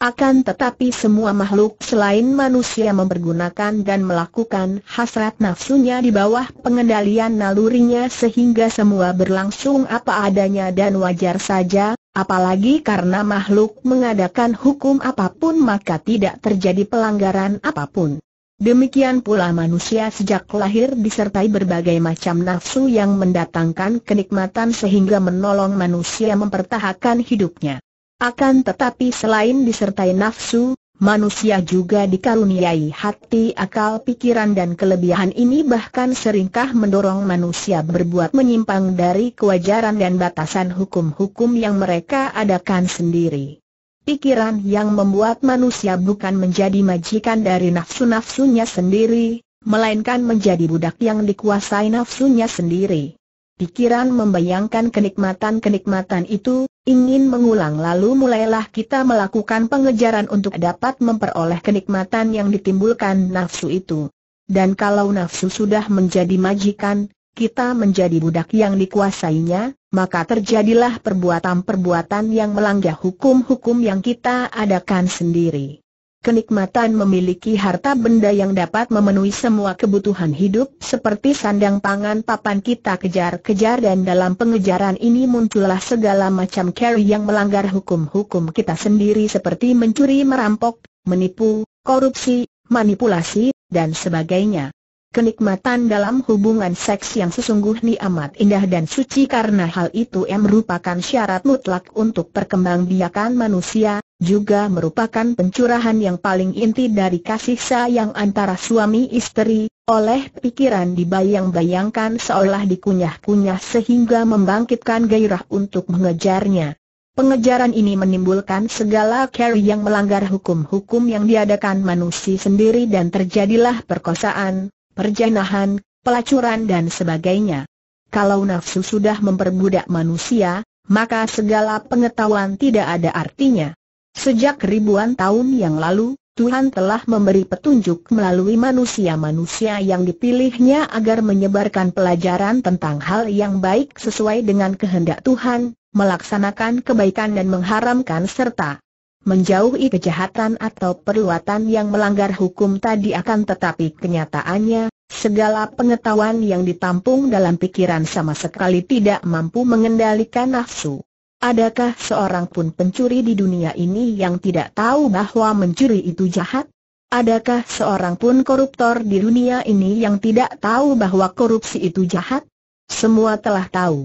Akan tetapi semua makhluk selain manusia mempergunakan dan melakukan hasrat nafsunya di bawah pengendalian nalurinya sehingga semua berlangsung apa adanya dan wajar saja, apalagi karena makhluk mengadakan hukum apapun maka tidak terjadi pelanggaran apapun. Demikian pula manusia sejak lahir disertai berbagai macam nafsu yang mendatangkan kenikmatan sehingga menolong manusia mempertahankan hidupnya. Akan tetapi selain disertai nafsu, manusia juga dikaruniai hati akal pikiran dan kelebihan ini bahkan seringkah mendorong manusia berbuat menyimpang dari kewajaran dan batasan hukum-hukum yang mereka adakan sendiri pikiran yang membuat manusia bukan menjadi majikan dari nafsu-nafsunya sendiri, melainkan menjadi budak yang dikuasai nafsunya sendiri. Pikiran membayangkan kenikmatan-kenikmatan itu, ingin mengulang lalu mulailah kita melakukan pengejaran untuk dapat memperoleh kenikmatan yang ditimbulkan nafsu itu. Dan kalau nafsu sudah menjadi majikan, kita menjadi budak yang dikuasainya, maka terjadilah perbuatan-perbuatan yang melanggar hukum-hukum yang kita adakan sendiri. Kenikmatan memiliki harta benda yang dapat memenuhi semua kebutuhan hidup seperti sandang pangan papan kita kejar-kejar dan dalam pengejaran ini muncullah segala macam carry yang melanggar hukum-hukum kita sendiri seperti mencuri merampok, menipu, korupsi, manipulasi, dan sebagainya. Kenikmatan dalam hubungan seks yang sesungguhnya amat indah dan suci karena hal itu merupakan syarat mutlak untuk perkembangbiakan manusia, juga merupakan pencurahan yang paling inti dari kasih sayang antara suami istri, oleh pikiran dibayang-bayangkan seolah dikunyah-kunyah sehingga membangkitkan gairah untuk mengejarnya. Pengejaran ini menimbulkan segala care yang melanggar hukum-hukum yang diadakan manusia sendiri dan terjadilah perkosaan, perjanahan, pelacuran dan sebagainya. Kalau nafsu sudah memperbudak manusia, maka segala pengetahuan tidak ada artinya. Sejak ribuan tahun yang lalu, Tuhan telah memberi petunjuk melalui manusia-manusia yang dipilihnya agar menyebarkan pelajaran tentang hal yang baik sesuai dengan kehendak Tuhan, melaksanakan kebaikan dan mengharamkan serta Menjauhi kejahatan atau perbuatan yang melanggar hukum tadi akan tetapi kenyataannya, segala pengetahuan yang ditampung dalam pikiran sama sekali tidak mampu mengendalikan nafsu. Adakah seorang pun pencuri di dunia ini yang tidak tahu bahwa mencuri itu jahat? Adakah seorang pun koruptor di dunia ini yang tidak tahu bahwa korupsi itu jahat? Semua telah tahu.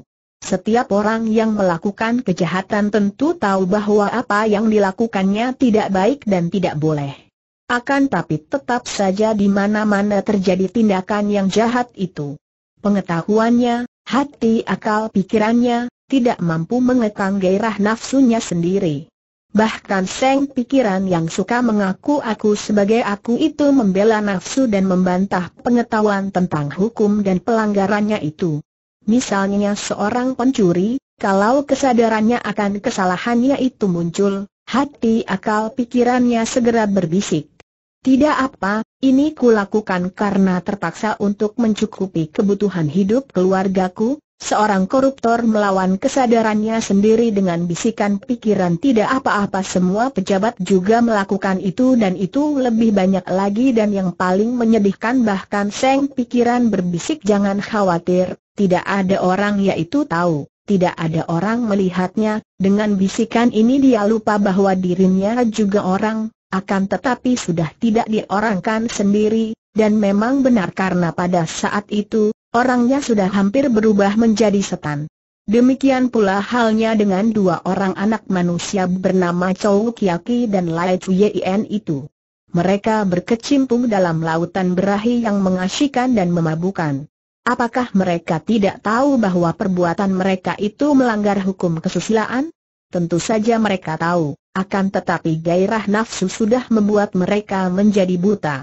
Setiap orang yang melakukan kejahatan tentu tahu bahwa apa yang dilakukannya tidak baik dan tidak boleh. Akan tapi tetap saja di mana-mana terjadi tindakan yang jahat itu. Pengetahuannya, hati akal pikirannya, tidak mampu mengekang gairah nafsunya sendiri. Bahkan seng pikiran yang suka mengaku aku sebagai aku itu membela nafsu dan membantah pengetahuan tentang hukum dan pelanggarannya itu. Misalnya seorang pencuri, kalau kesadarannya akan kesalahannya itu muncul, hati akal pikirannya segera berbisik. Tidak apa, ini kulakukan karena terpaksa untuk mencukupi kebutuhan hidup keluargaku, seorang koruptor melawan kesadarannya sendiri dengan bisikan pikiran tidak apa-apa semua pejabat juga melakukan itu dan itu lebih banyak lagi dan yang paling menyedihkan bahkan seng pikiran berbisik jangan khawatir, tidak ada orang yaitu tahu, tidak ada orang melihatnya, dengan bisikan ini dia lupa bahwa dirinya juga orang, akan tetapi sudah tidak diorangkan sendiri, dan memang benar karena pada saat itu, orangnya sudah hampir berubah menjadi setan. Demikian pula halnya dengan dua orang anak manusia bernama Chou Kiaki dan Lai Chuyen itu. Mereka berkecimpung dalam lautan berahi yang mengasyikan dan memabukan. Apakah mereka tidak tahu bahwa perbuatan mereka itu melanggar hukum kesusilaan? Tentu saja mereka tahu, akan tetapi gairah nafsu sudah membuat mereka menjadi buta.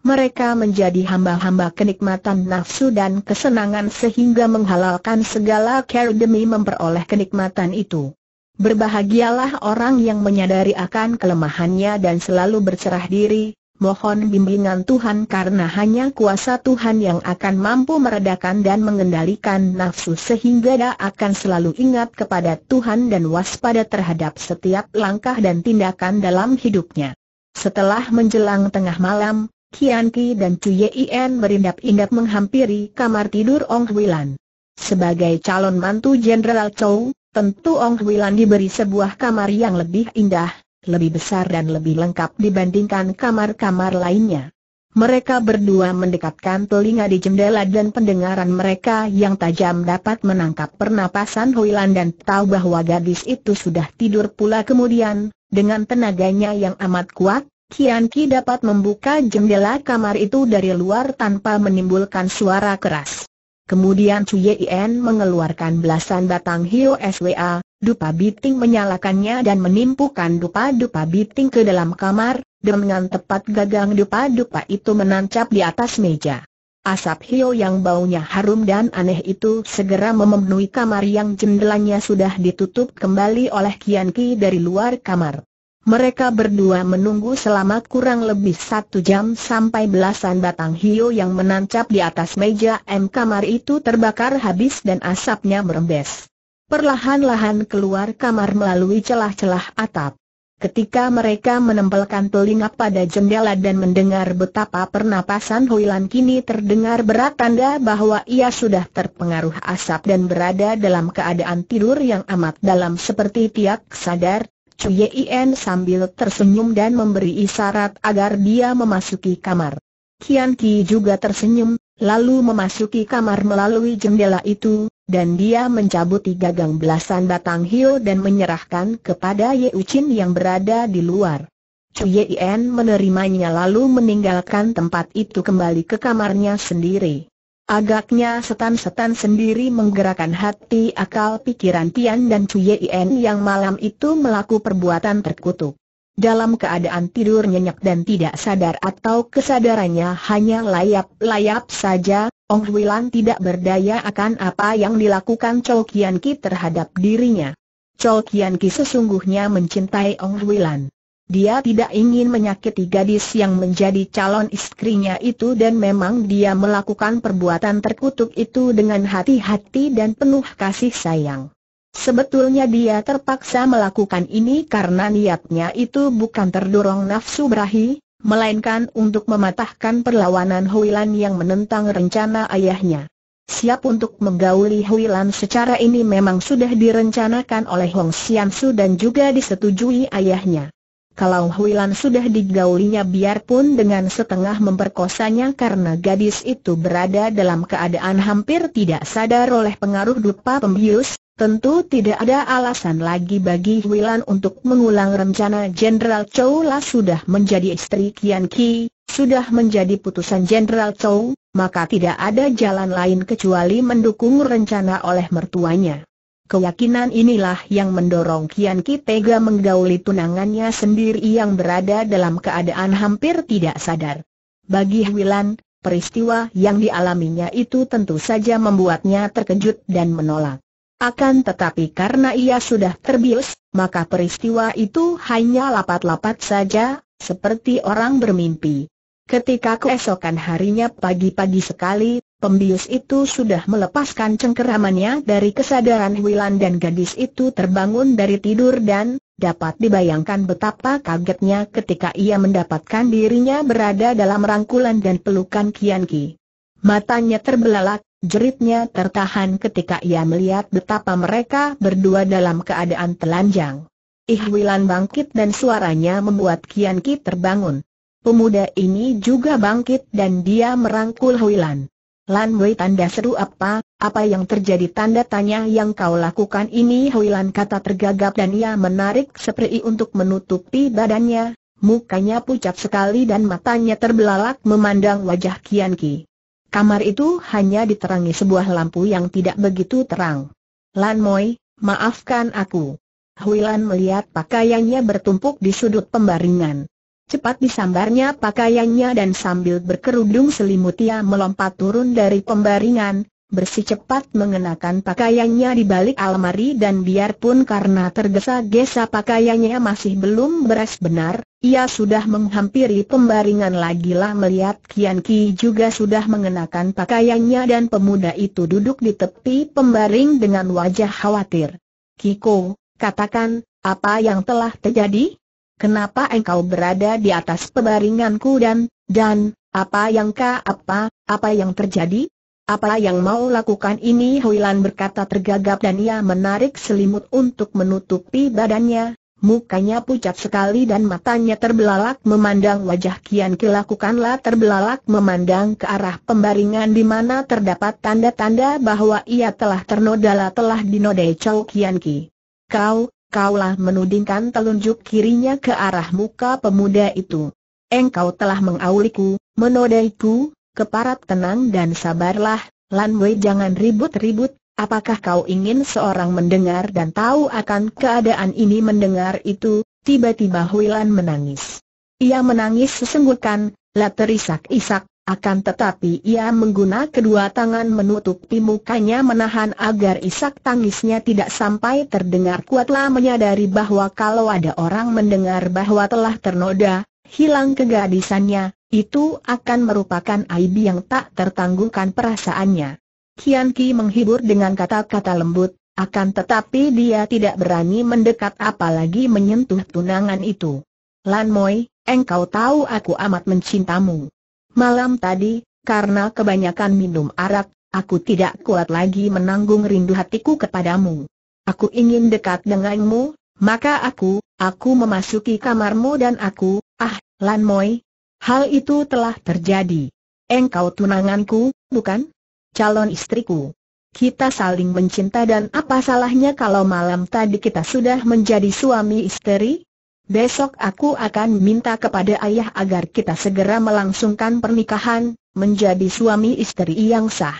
Mereka menjadi hamba-hamba kenikmatan nafsu dan kesenangan sehingga menghalalkan segala care demi memperoleh kenikmatan itu. Berbahagialah orang yang menyadari akan kelemahannya dan selalu berserah diri, Mohon bimbingan Tuhan karena hanya kuasa Tuhan yang akan mampu meredakan dan mengendalikan nafsu sehingga dia akan selalu ingat kepada Tuhan dan waspada terhadap setiap langkah dan tindakan dalam hidupnya. Setelah menjelang tengah malam, Kian Ki dan Chu Yien berindap-indap menghampiri kamar tidur Ong Huilan. Sebagai calon mantu Jenderal Chow, tentu Ong Huilan diberi sebuah kamar yang lebih indah, lebih besar dan lebih lengkap dibandingkan kamar-kamar lainnya. Mereka berdua mendekatkan telinga di jendela dan pendengaran mereka yang tajam dapat menangkap pernapasan Hoilan dan tahu bahwa gadis itu sudah tidur pula kemudian, dengan tenaganya yang amat kuat, Kian Ki dapat membuka jendela kamar itu dari luar tanpa menimbulkan suara keras. Kemudian Cuyen mengeluarkan belasan batang hiu SWA, Dupa Biting menyalakannya dan menimpukan dupa-dupa Biting ke dalam kamar, dengan tepat gagang dupa-dupa itu menancap di atas meja. Asap hio yang baunya harum dan aneh itu segera memenuhi kamar yang jendelanya sudah ditutup kembali oleh Kian Ki dari luar kamar. Mereka berdua menunggu selama kurang lebih satu jam sampai belasan batang hio yang menancap di atas meja M kamar itu terbakar habis dan asapnya merembes perlahan-lahan keluar kamar melalui celah-celah atap. Ketika mereka menempelkan telinga pada jendela dan mendengar betapa pernapasan Huilan kini terdengar berat tanda bahwa ia sudah terpengaruh asap dan berada dalam keadaan tidur yang amat dalam seperti tiak sadar, Cui Yi'en sambil tersenyum dan memberi isyarat agar dia memasuki kamar. Kian Ki juga tersenyum, lalu memasuki kamar melalui jendela itu, dan dia mencabut tiga gang belasan batang hio dan menyerahkan kepada Ye Uchin yang berada di luar. Cui En menerimanya lalu meninggalkan tempat itu kembali ke kamarnya sendiri. Agaknya setan-setan sendiri menggerakkan hati akal pikiran Tian dan Cui En yang malam itu melakukan perbuatan terkutuk dalam keadaan tidur nyenyak dan tidak sadar atau kesadarannya hanya layap-layap saja, Ong Huilan tidak berdaya akan apa yang dilakukan Chou Kian Ki terhadap dirinya. Chou Kian Ki sesungguhnya mencintai Ong Huilan. Dia tidak ingin menyakiti gadis yang menjadi calon istrinya itu dan memang dia melakukan perbuatan terkutuk itu dengan hati-hati dan penuh kasih sayang. Sebetulnya dia terpaksa melakukan ini karena niatnya itu bukan terdorong nafsu berahi, melainkan untuk mematahkan perlawanan Huilan yang menentang rencana ayahnya. Siap untuk menggauli Huilan secara ini memang sudah direncanakan oleh Hong Xiansu dan juga disetujui ayahnya. Kalau Huilan sudah digaulinya biarpun dengan setengah memperkosanya karena gadis itu berada dalam keadaan hampir tidak sadar oleh pengaruh dupa pembius, tentu tidak ada alasan lagi bagi Huilan untuk mengulang rencana Jenderal Chou La sudah menjadi istri Kian Ki, sudah menjadi putusan Jenderal Chou, maka tidak ada jalan lain kecuali mendukung rencana oleh mertuanya. Keyakinan inilah yang mendorong Kian Ki tega menggauli tunangannya sendiri yang berada dalam keadaan hampir tidak sadar. Bagi Huilan, peristiwa yang dialaminya itu tentu saja membuatnya terkejut dan menolak. Akan tetapi karena ia sudah terbius, maka peristiwa itu hanya lapat-lapat saja, seperti orang bermimpi. Ketika keesokan harinya pagi-pagi sekali, pembius itu sudah melepaskan cengkeramannya dari kesadaran Wilan dan gadis itu terbangun dari tidur dan, dapat dibayangkan betapa kagetnya ketika ia mendapatkan dirinya berada dalam rangkulan dan pelukan Kian Ki. Matanya terbelalak, Jeritnya tertahan ketika ia melihat betapa mereka berdua dalam keadaan telanjang. Ihwilan bangkit dan suaranya membuat Kian Ki terbangun. Pemuda ini juga bangkit dan dia merangkul Huilan. Lan Wei tanda seru apa, apa yang terjadi tanda tanya yang kau lakukan ini Huilan kata tergagap dan ia menarik spray untuk menutupi badannya, mukanya pucat sekali dan matanya terbelalak memandang wajah Kian Ki. Kamar itu hanya diterangi sebuah lampu yang tidak begitu terang. Lan Moi, maafkan aku. Huilan melihat pakaiannya bertumpuk di sudut pembaringan. Cepat disambarnya pakaiannya dan sambil berkerudung selimut ia melompat turun dari pembaringan, bersih cepat mengenakan pakaiannya di balik almari dan biarpun karena tergesa-gesa pakaiannya masih belum beres benar, ia sudah menghampiri pembaringan lagi lah melihat Kian Ki juga sudah mengenakan pakaiannya dan pemuda itu duduk di tepi pembaring dengan wajah khawatir. Kiko, katakan, apa yang telah terjadi? Kenapa engkau berada di atas pembaringanku dan, dan, apa yang ka apa, apa yang terjadi? Apa yang mau lakukan ini Huilan berkata tergagap dan ia menarik selimut untuk menutupi badannya, mukanya pucat sekali dan matanya terbelalak memandang wajah Kian Ki lakukanlah terbelalak memandang ke arah pembaringan di mana terdapat tanda-tanda bahwa ia telah ternodala telah dinodai Chow Kian Ki. Kau, kaulah menudingkan telunjuk kirinya ke arah muka pemuda itu. Engkau telah mengauliku, menodaiku, keparat tenang dan sabarlah, Lan Wei jangan ribut-ribut, apakah kau ingin seorang mendengar dan tahu akan keadaan ini mendengar itu, tiba-tiba Lan menangis. Ia menangis sesenggukan, terisak isak akan tetapi ia menggunakan kedua tangan menutupi mukanya menahan agar isak tangisnya tidak sampai terdengar kuatlah menyadari bahwa kalau ada orang mendengar bahwa telah ternoda, hilang kegadisannya, itu akan merupakan aib yang tak tertanggungkan perasaannya. Kian Ki menghibur dengan kata-kata lembut, akan tetapi dia tidak berani mendekat apalagi menyentuh tunangan itu. Lan Moi, engkau tahu aku amat mencintamu. Malam tadi, karena kebanyakan minum arak, aku tidak kuat lagi menanggung rindu hatiku kepadamu. Aku ingin dekat denganmu, maka aku, aku memasuki kamarmu dan aku, ah, Lan Moi, Hal itu telah terjadi. Engkau tunanganku, bukan? Calon istriku. Kita saling mencinta dan apa salahnya kalau malam tadi kita sudah menjadi suami istri? Besok aku akan minta kepada ayah agar kita segera melangsungkan pernikahan, menjadi suami istri yang sah.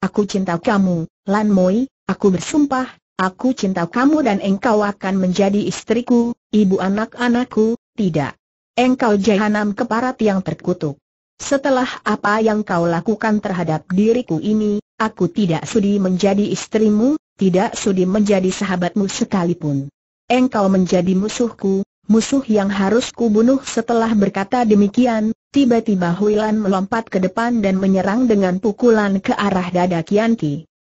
Aku cinta kamu, Lan Moi, aku bersumpah, aku cinta kamu dan engkau akan menjadi istriku, ibu anak-anakku, tidak. Engkau jahanam keparat yang terkutuk. Setelah apa yang kau lakukan terhadap diriku ini, aku tidak sudi menjadi istrimu, tidak sudi menjadi sahabatmu sekalipun. Engkau menjadi musuhku, musuh yang harus kubunuh setelah berkata demikian, tiba-tiba Huilan melompat ke depan dan menyerang dengan pukulan ke arah dada Kian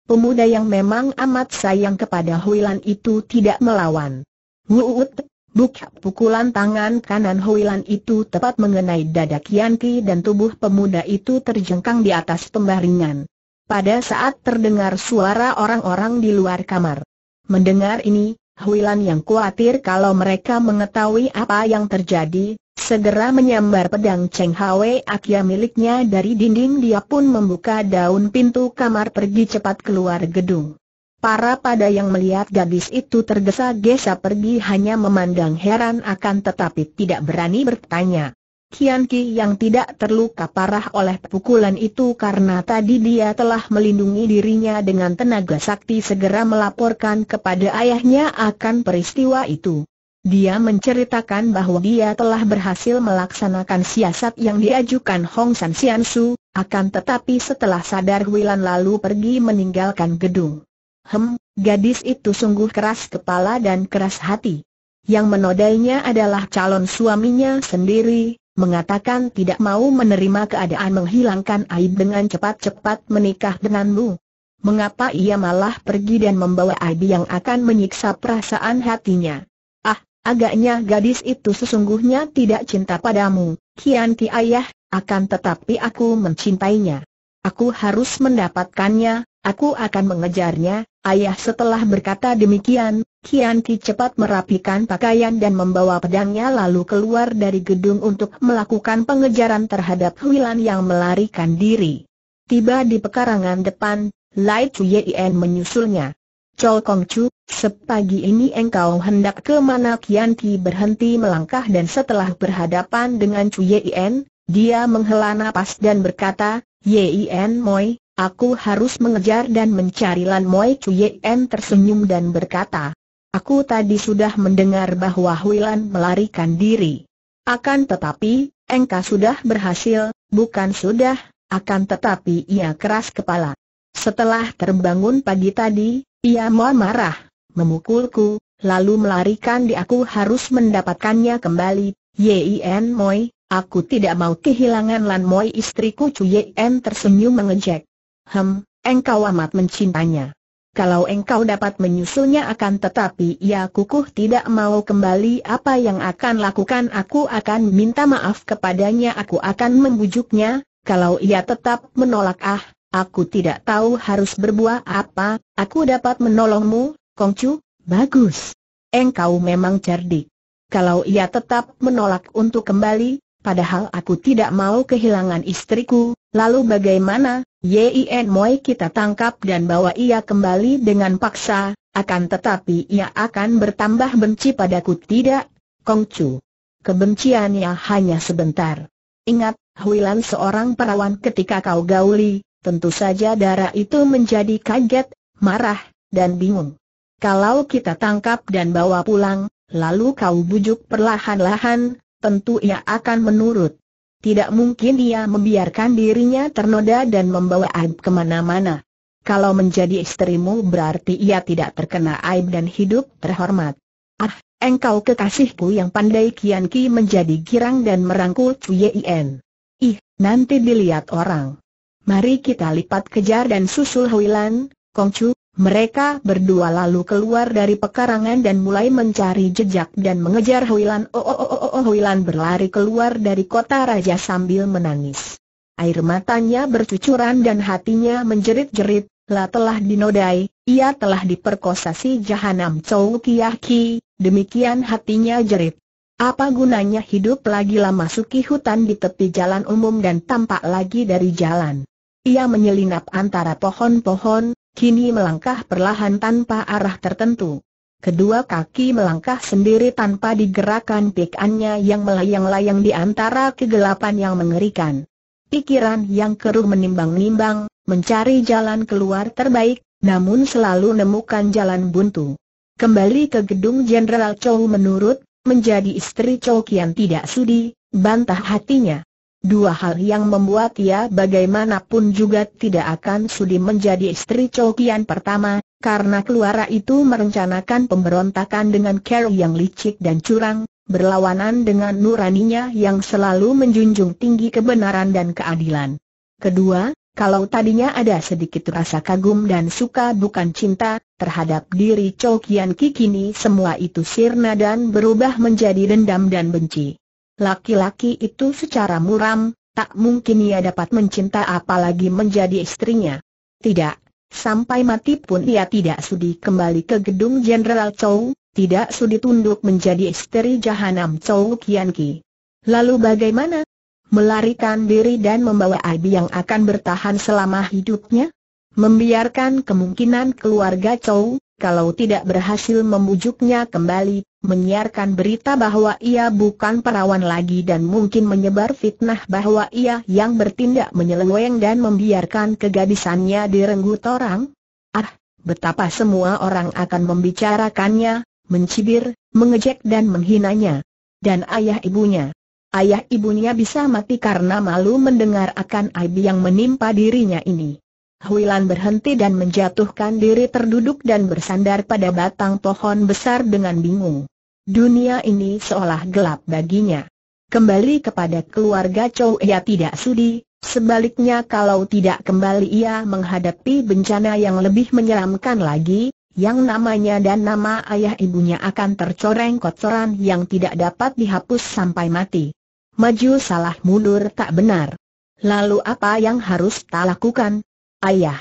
Pemuda yang memang amat sayang kepada Huilan itu tidak melawan. Wuut, Buk pukulan tangan kanan Huilan itu tepat mengenai dada Kian dan tubuh pemuda itu terjengkang di atas pembaringan. Pada saat terdengar suara orang-orang di luar kamar. Mendengar ini, Huilan yang khawatir kalau mereka mengetahui apa yang terjadi, segera menyambar pedang Cheng Hwe Akia miliknya dari dinding dia pun membuka daun pintu kamar pergi cepat keluar gedung. Para pada yang melihat gadis itu tergesa-gesa pergi hanya memandang heran akan tetapi tidak berani bertanya. Kian Ki yang tidak terluka parah oleh pukulan itu karena tadi dia telah melindungi dirinya dengan tenaga sakti segera melaporkan kepada ayahnya akan peristiwa itu. Dia menceritakan bahwa dia telah berhasil melaksanakan siasat yang diajukan Hong San Sian Su, akan tetapi setelah sadar Wilan lalu pergi meninggalkan gedung. Hem, gadis itu sungguh keras kepala dan keras hati. Yang menodainya adalah calon suaminya sendiri, mengatakan tidak mau menerima keadaan menghilangkan aib dengan cepat-cepat menikah denganmu. Mengapa ia malah pergi dan membawa aib yang akan menyiksa perasaan hatinya? Ah, agaknya gadis itu sesungguhnya tidak cinta padamu, Kian Ki Ayah, akan tetapi aku mencintainya. Aku harus mendapatkannya, aku akan mengejarnya, Ayah setelah berkata demikian, Kian Ki cepat merapikan pakaian dan membawa pedangnya lalu keluar dari gedung untuk melakukan pengejaran terhadap Huilan yang melarikan diri. Tiba di pekarangan depan, Lai Yen menyusulnya. Chol Kong Chu, sepagi ini engkau hendak ke mana Kian Ki berhenti melangkah dan setelah berhadapan dengan Yen, dia menghela napas dan berkata, Yen Moi, Aku harus mengejar dan mencari Lan Moi Chuyen tersenyum dan berkata, Aku tadi sudah mendengar bahwa Huilan melarikan diri. Akan tetapi, Engka sudah berhasil, bukan sudah, akan tetapi ia keras kepala. Setelah terbangun pagi tadi, ia mau marah, memukulku, lalu melarikan di aku harus mendapatkannya kembali, Yen Moi, aku tidak mau kehilangan Lan Moi istriku Chu Yen tersenyum mengejek. Hem, engkau amat mencintanya. Kalau engkau dapat menyusulnya akan tetapi ia ya kukuh tidak mau kembali apa yang akan lakukan aku akan minta maaf kepadanya aku akan membujuknya, kalau ia tetap menolak ah, aku tidak tahu harus berbuat apa, aku dapat menolongmu, Kongcu, bagus. Engkau memang cerdik. Kalau ia tetap menolak untuk kembali, padahal aku tidak mau kehilangan istriku, lalu bagaimana, Yin Moi kita tangkap dan bawa ia kembali dengan paksa, akan tetapi ia akan bertambah benci padaku tidak, Kong Chu. Kebenciannya hanya sebentar. Ingat, Huilan seorang perawan ketika kau gauli, tentu saja darah itu menjadi kaget, marah, dan bingung. Kalau kita tangkap dan bawa pulang, lalu kau bujuk perlahan-lahan, tentu ia akan menurut. Tidak mungkin dia membiarkan dirinya ternoda dan membawa aib kemana-mana. Kalau menjadi istrimu berarti ia tidak terkena aib dan hidup terhormat. Ah, engkau kekasihku yang pandai Kian Ki menjadi girang dan merangkul Cuyen. Ih, nanti dilihat orang. Mari kita lipat kejar dan susul Huilan, Kongcu. Mereka berdua lalu keluar dari pekarangan dan mulai mencari jejak dan mengejar Huilan. Oh, oh, oh, oh. Oh berlari keluar dari kota raja sambil menangis. Air matanya bercucuran dan hatinya menjerit-jerit, La telah dinodai, ia telah diperkosa si Jahanam Chow Kiyaki, demikian hatinya jerit. Apa gunanya hidup lagi lama masuki hutan di tepi jalan umum dan tampak lagi dari jalan. Ia menyelinap antara pohon-pohon, kini melangkah perlahan tanpa arah tertentu kedua kaki melangkah sendiri tanpa digerakkan pikannya yang melayang-layang di antara kegelapan yang mengerikan. Pikiran yang keruh menimbang-nimbang, mencari jalan keluar terbaik, namun selalu nemukan jalan buntu. Kembali ke gedung Jenderal Chow menurut, menjadi istri Chow Kian tidak sudi, bantah hatinya. Dua hal yang membuat ia bagaimanapun juga tidak akan sudi menjadi istri Chow Kian pertama, karena keluarga itu merencanakan pemberontakan dengan Carol yang licik dan curang, berlawanan dengan nuraninya yang selalu menjunjung tinggi kebenaran dan keadilan. Kedua, kalau tadinya ada sedikit rasa kagum dan suka bukan cinta, terhadap diri Chow Kian Ki kini semua itu sirna dan berubah menjadi dendam dan benci. Laki-laki itu secara muram, tak mungkin ia dapat mencinta apalagi menjadi istrinya. Tidak, Sampai mati pun ia tidak sudi kembali ke gedung Jenderal Chow, tidak sudi tunduk menjadi istri jahanam Chow Kian Ki. Lalu bagaimana? Melarikan diri dan membawa Abi yang akan bertahan selama hidupnya? Membiarkan kemungkinan keluarga Chow, kalau tidak berhasil membujuknya kembali, menyiarkan berita bahwa ia bukan perawan lagi dan mungkin menyebar fitnah bahwa ia yang bertindak menyeleweng dan membiarkan kegadisannya direnggut orang? Ah, betapa semua orang akan membicarakannya, mencibir, mengejek dan menghinanya. Dan ayah ibunya. Ayah ibunya bisa mati karena malu mendengar akan aib yang menimpa dirinya ini. Huilan berhenti dan menjatuhkan diri terduduk dan bersandar pada batang pohon besar dengan bingung. Dunia ini seolah gelap baginya. Kembali kepada keluarga Chow ia tidak sudi, sebaliknya kalau tidak kembali ia menghadapi bencana yang lebih menyeramkan lagi, yang namanya dan nama ayah ibunya akan tercoreng kotoran yang tidak dapat dihapus sampai mati. Maju salah mundur tak benar. Lalu apa yang harus tak lakukan? Ayah.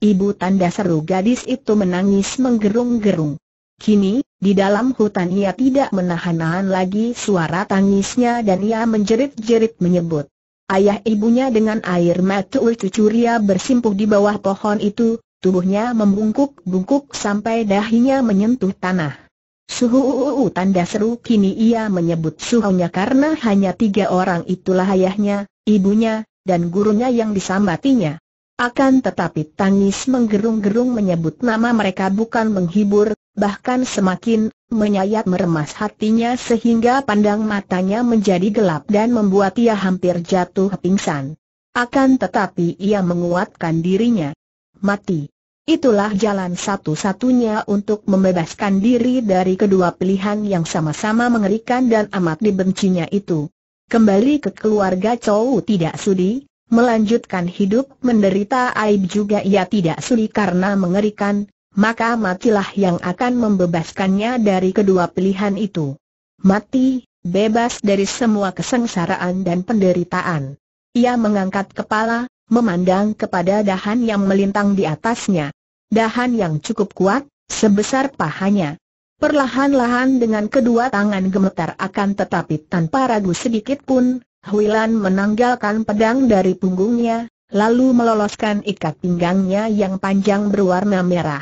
Ibu tanda seru gadis itu menangis menggerung-gerung. Kini, di dalam hutan ia tidak menahan-nahan lagi suara tangisnya dan ia menjerit-jerit menyebut. Ayah ibunya dengan air mata cucuria bersimpuh di bawah pohon itu, tubuhnya membungkuk-bungkuk sampai dahinya menyentuh tanah. Suhu tanda seru kini ia menyebut suhunya karena hanya tiga orang itulah ayahnya, ibunya, dan gurunya yang disambatinya. Akan tetapi tangis menggerung-gerung menyebut nama mereka bukan menghibur, bahkan semakin menyayat meremas hatinya sehingga pandang matanya menjadi gelap dan membuat ia hampir jatuh pingsan. Akan tetapi ia menguatkan dirinya. Mati. Itulah jalan satu-satunya untuk membebaskan diri dari kedua pilihan yang sama-sama mengerikan dan amat dibencinya itu. Kembali ke keluarga Chow tidak sudi, melanjutkan hidup menderita aib juga ia tidak sudi karena mengerikan, maka matilah yang akan membebaskannya dari kedua pilihan itu. Mati, bebas dari semua kesengsaraan dan penderitaan. Ia mengangkat kepala, memandang kepada dahan yang melintang di atasnya. Dahan yang cukup kuat, sebesar pahanya. Perlahan-lahan dengan kedua tangan gemetar akan tetapi tanpa ragu sedikit pun, Huilan menanggalkan pedang dari punggungnya, lalu meloloskan ikat pinggangnya yang panjang berwarna merah.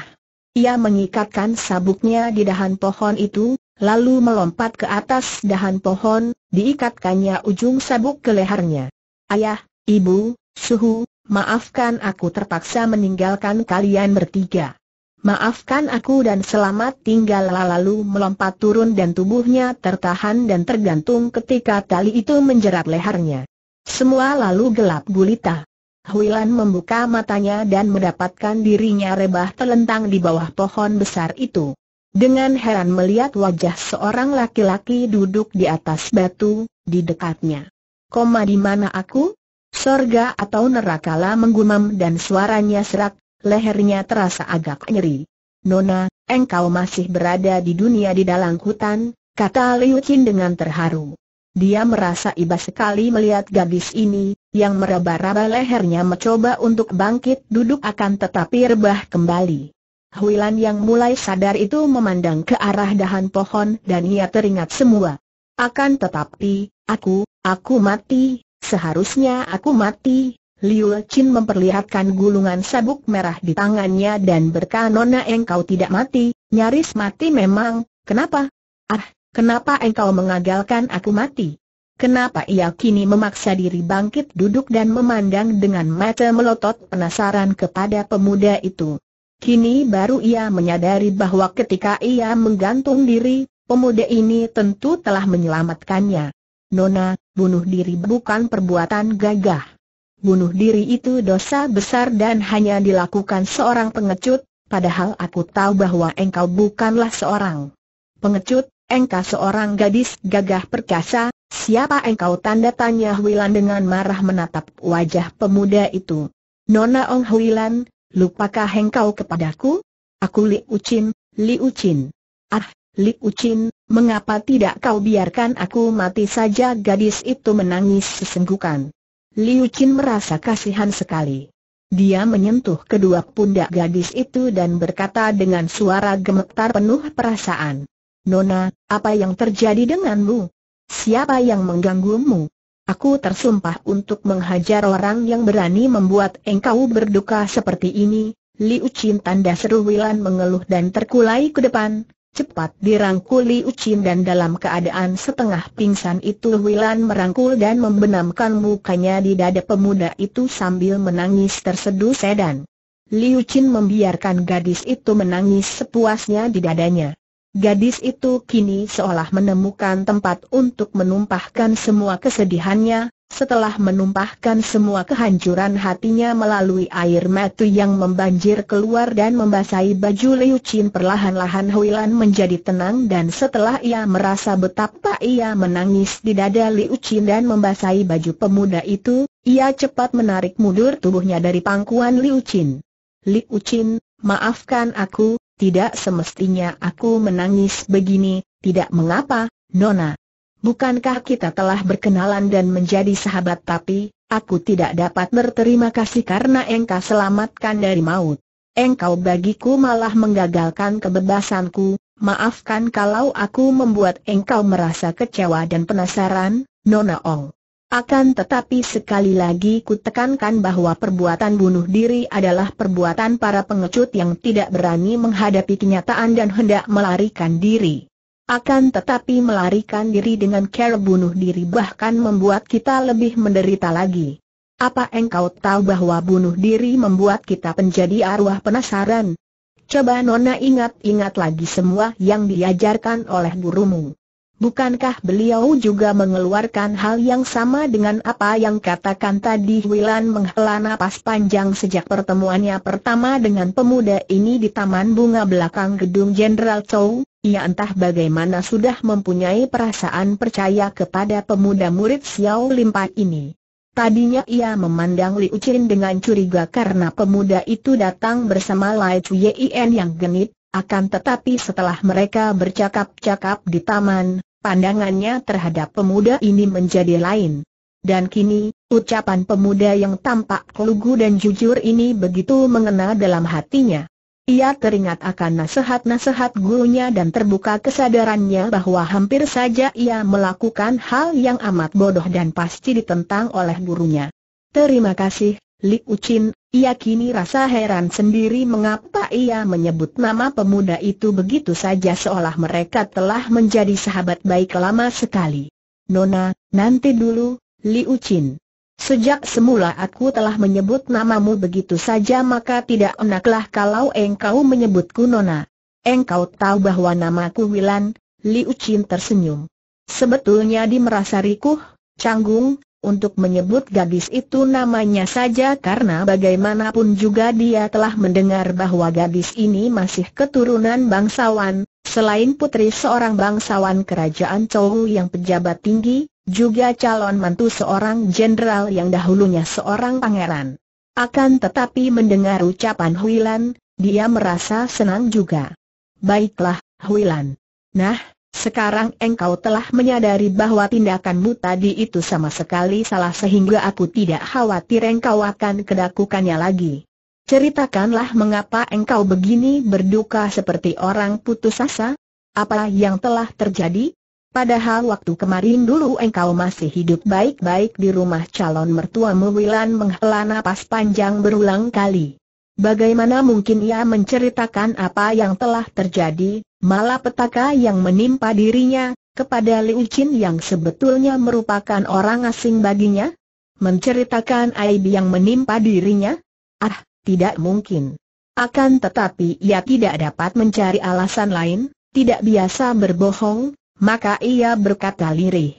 Ia mengikatkan sabuknya di dahan pohon itu, lalu melompat ke atas dahan pohon, diikatkannya ujung sabuk ke lehernya. Ayah, ibu, suhu, maafkan aku terpaksa meninggalkan kalian bertiga. Maafkan aku dan selamat tinggal lalu melompat turun dan tubuhnya tertahan dan tergantung ketika tali itu menjerat lehernya. Semua lalu gelap gulita. Huilan membuka matanya dan mendapatkan dirinya rebah telentang di bawah pohon besar itu. Dengan heran melihat wajah seorang laki-laki duduk di atas batu, di dekatnya. Koma di mana aku? Sorga atau neraka lah?" menggumam dan suaranya serak lehernya terasa agak nyeri. Nona, engkau masih berada di dunia di dalam hutan, kata Liu Qin dengan terharu. Dia merasa iba sekali melihat gadis ini, yang meraba-raba lehernya mencoba untuk bangkit duduk akan tetapi rebah kembali. Huilan yang mulai sadar itu memandang ke arah dahan pohon dan ia teringat semua. Akan tetapi, aku, aku mati, seharusnya aku mati, Liu Jin memperlihatkan gulungan sabuk merah di tangannya dan Nona, engkau tidak mati, nyaris mati memang, kenapa? Ah, kenapa engkau mengagalkan aku mati? Kenapa ia kini memaksa diri bangkit duduk dan memandang dengan mata melotot penasaran kepada pemuda itu? Kini baru ia menyadari bahwa ketika ia menggantung diri, pemuda ini tentu telah menyelamatkannya. Nona, bunuh diri bukan perbuatan gagah bunuh diri itu dosa besar dan hanya dilakukan seorang pengecut, padahal aku tahu bahwa engkau bukanlah seorang pengecut, engkau seorang gadis gagah perkasa, siapa engkau tanda tanya Huilan dengan marah menatap wajah pemuda itu. Nona Ong Huilan, lupakah engkau kepadaku? Aku Li Ucin, Li Ucin. Ah, Li Ucin, mengapa tidak kau biarkan aku mati saja gadis itu menangis sesenggukan. Liu Qin merasa kasihan sekali. Dia menyentuh kedua pundak gadis itu dan berkata dengan suara gemetar penuh perasaan. Nona, apa yang terjadi denganmu? Siapa yang mengganggumu? Aku tersumpah untuk menghajar orang yang berani membuat engkau berduka seperti ini. Liu Qin tanda seru Wilan mengeluh dan terkulai ke depan, Cepat dirangkuli Ucin dan dalam keadaan setengah pingsan itu Wilan merangkul dan membenamkan mukanya di dada pemuda itu sambil menangis terseduh sedan. Liu membiarkan gadis itu menangis sepuasnya di dadanya. Gadis itu kini seolah menemukan tempat untuk menumpahkan semua kesedihannya, setelah menumpahkan semua kehancuran hatinya melalui air mata yang membanjir keluar dan membasahi baju Liu Qin perlahan-lahan Huilan menjadi tenang dan setelah ia merasa betapa ia menangis di dada Liu Qin dan membasahi baju pemuda itu, ia cepat menarik mundur tubuhnya dari pangkuan Liu Qin. Liu Qin, maafkan aku, tidak semestinya aku menangis begini, tidak mengapa, Nona. Bukankah kita telah berkenalan dan menjadi sahabat tapi, aku tidak dapat berterima kasih karena engkau selamatkan dari maut. Engkau bagiku malah menggagalkan kebebasanku, maafkan kalau aku membuat engkau merasa kecewa dan penasaran, Nona Ong. Akan tetapi sekali lagi ku tekankan bahwa perbuatan bunuh diri adalah perbuatan para pengecut yang tidak berani menghadapi kenyataan dan hendak melarikan diri akan tetapi melarikan diri dengan cara bunuh diri bahkan membuat kita lebih menderita lagi. Apa engkau tahu bahwa bunuh diri membuat kita menjadi arwah penasaran? Coba Nona ingat-ingat lagi semua yang diajarkan oleh gurumu. Bukankah beliau juga mengeluarkan hal yang sama dengan apa yang katakan tadi Wilan menghela napas panjang sejak pertemuannya pertama dengan pemuda ini di taman bunga belakang gedung Jenderal Chow? Ia entah bagaimana sudah mempunyai perasaan percaya kepada pemuda murid Xiao Limpa ini. Tadinya ia memandang Liu Qin dengan curiga karena pemuda itu datang bersama Lai Chuyen yang genit, akan tetapi setelah mereka bercakap-cakap di taman, pandangannya terhadap pemuda ini menjadi lain. Dan kini, ucapan pemuda yang tampak kelugu dan jujur ini begitu mengena dalam hatinya. Ia teringat akan nasihat-nasihat gurunya dan terbuka kesadarannya bahwa hampir saja ia melakukan hal yang amat bodoh dan pasti ditentang oleh gurunya. Terima kasih, Li Ucin, ia kini rasa heran sendiri mengapa ia menyebut nama pemuda itu begitu saja seolah mereka telah menjadi sahabat baik lama sekali. Nona, nanti dulu, Li Ucin. Sejak semula aku telah menyebut namamu begitu saja maka tidak enaklah kalau engkau menyebutku Nona. Engkau tahu bahwa namaku Wilan, Liu Chin tersenyum. Sebetulnya di merasa rikuh, canggung, untuk menyebut gadis itu namanya saja karena bagaimanapun juga dia telah mendengar bahwa gadis ini masih keturunan bangsawan, selain putri seorang bangsawan kerajaan Chou yang pejabat tinggi, juga calon mantu seorang jenderal yang dahulunya seorang pangeran. Akan tetapi mendengar ucapan Huilan, dia merasa senang juga. Baiklah, Huilan. Nah, sekarang engkau telah menyadari bahwa tindakanmu tadi itu sama sekali salah sehingga aku tidak khawatir engkau akan kedakukannya lagi. Ceritakanlah mengapa engkau begini berduka seperti orang putus asa? Apa yang telah terjadi? Padahal waktu kemarin dulu engkau masih hidup baik-baik di rumah calon mertuamu Wilan menghela napas panjang berulang kali. Bagaimana mungkin ia menceritakan apa yang telah terjadi, malah petaka yang menimpa dirinya, kepada Liu Qin yang sebetulnya merupakan orang asing baginya? Menceritakan aib yang menimpa dirinya? Ah, tidak mungkin. Akan tetapi ia tidak dapat mencari alasan lain, tidak biasa berbohong, maka ia berkata lirih.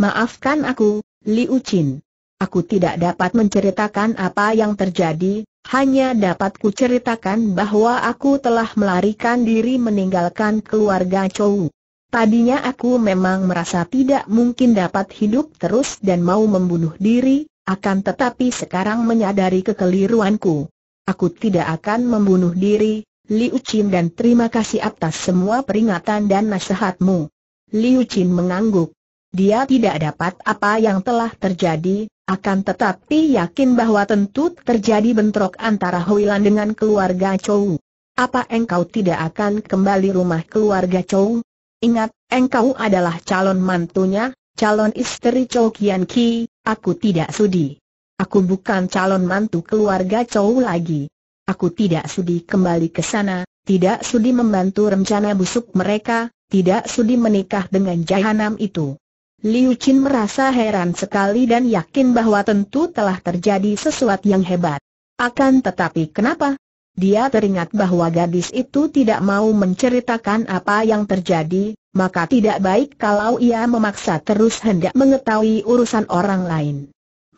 Maafkan aku, Liu Qin. Aku tidak dapat menceritakan apa yang terjadi, hanya dapat kuceritakan bahwa aku telah melarikan diri meninggalkan keluarga Chou. Tadinya aku memang merasa tidak mungkin dapat hidup terus dan mau membunuh diri, akan tetapi sekarang menyadari kekeliruanku. Aku tidak akan membunuh diri, Liu Qin dan terima kasih atas semua peringatan dan nasihatmu. Liu Qin mengangguk. Dia tidak dapat apa yang telah terjadi, akan tetapi yakin bahwa tentu terjadi bentrok antara Huilan dengan keluarga Chou. Apa engkau tidak akan kembali rumah keluarga Chou? Ingat, engkau adalah calon mantunya, calon istri Chou Kian Ki, aku tidak sudi. Aku bukan calon mantu keluarga Chou lagi. Aku tidak sudi kembali ke sana, tidak sudi membantu rencana busuk mereka, tidak sudi menikah dengan Jahanam itu. Liu Qin merasa heran sekali dan yakin bahwa tentu telah terjadi sesuatu yang hebat. Akan tetapi kenapa? Dia teringat bahwa gadis itu tidak mau menceritakan apa yang terjadi, maka tidak baik kalau ia memaksa terus hendak mengetahui urusan orang lain.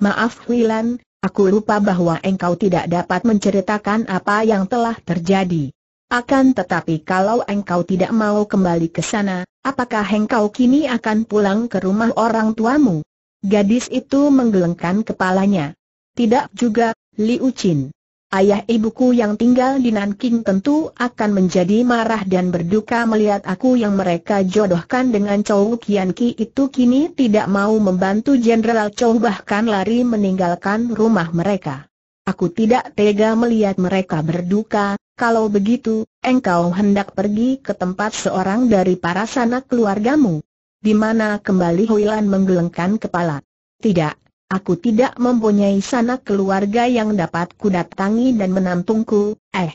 Maaf Huilan, aku lupa bahwa engkau tidak dapat menceritakan apa yang telah terjadi. Akan tetapi kalau engkau tidak mau kembali ke sana, apakah engkau kini akan pulang ke rumah orang tuamu? Gadis itu menggelengkan kepalanya. Tidak juga, Liu Qin. Ayah ibuku yang tinggal di Nanking tentu akan menjadi marah dan berduka melihat aku yang mereka jodohkan dengan Chow Kian Ki itu kini tidak mau membantu Jenderal Chow bahkan lari meninggalkan rumah mereka. Aku tidak tega melihat mereka berduka, kalau begitu, engkau hendak pergi ke tempat seorang dari para sanak keluargamu. Di mana kembali Huilan menggelengkan kepala. Tidak, aku tidak mempunyai sanak keluarga yang dapat kudatangi dan menampungku, eh.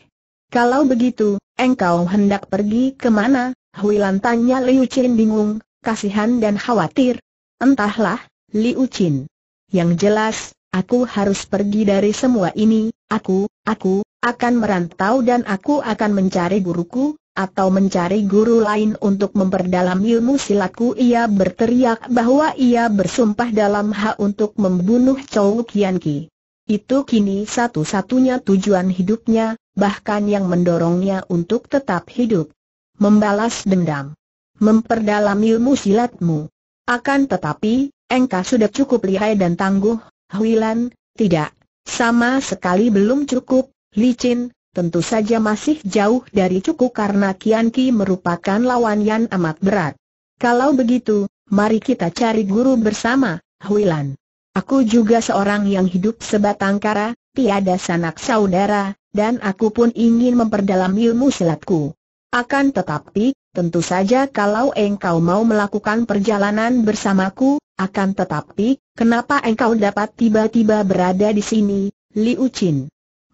Kalau begitu, engkau hendak pergi ke mana? Huilan tanya Liu Qin bingung, kasihan dan khawatir. Entahlah, Liu Qin. Yang jelas, aku harus pergi dari semua ini, aku, aku, akan merantau dan aku akan mencari guruku, atau mencari guru lain untuk memperdalam ilmu silatku ia berteriak bahwa ia bersumpah dalam hak untuk membunuh Chow Kian Ki. Itu kini satu-satunya tujuan hidupnya, bahkan yang mendorongnya untuk tetap hidup. Membalas dendam. Memperdalam ilmu silatmu. Akan tetapi, engkau sudah cukup lihai dan tangguh, Huilan, tidak, sama sekali belum cukup, licin, tentu saja masih jauh dari cukup karena Kian Ki merupakan lawan yang amat berat. Kalau begitu, mari kita cari guru bersama, Huilan. Aku juga seorang yang hidup sebatang kara, tiada sanak saudara, dan aku pun ingin memperdalam ilmu silatku. Akan tetapi, tentu saja kalau engkau mau melakukan perjalanan bersamaku, akan tetapi, kenapa engkau dapat tiba-tiba berada di sini, Li Uchin?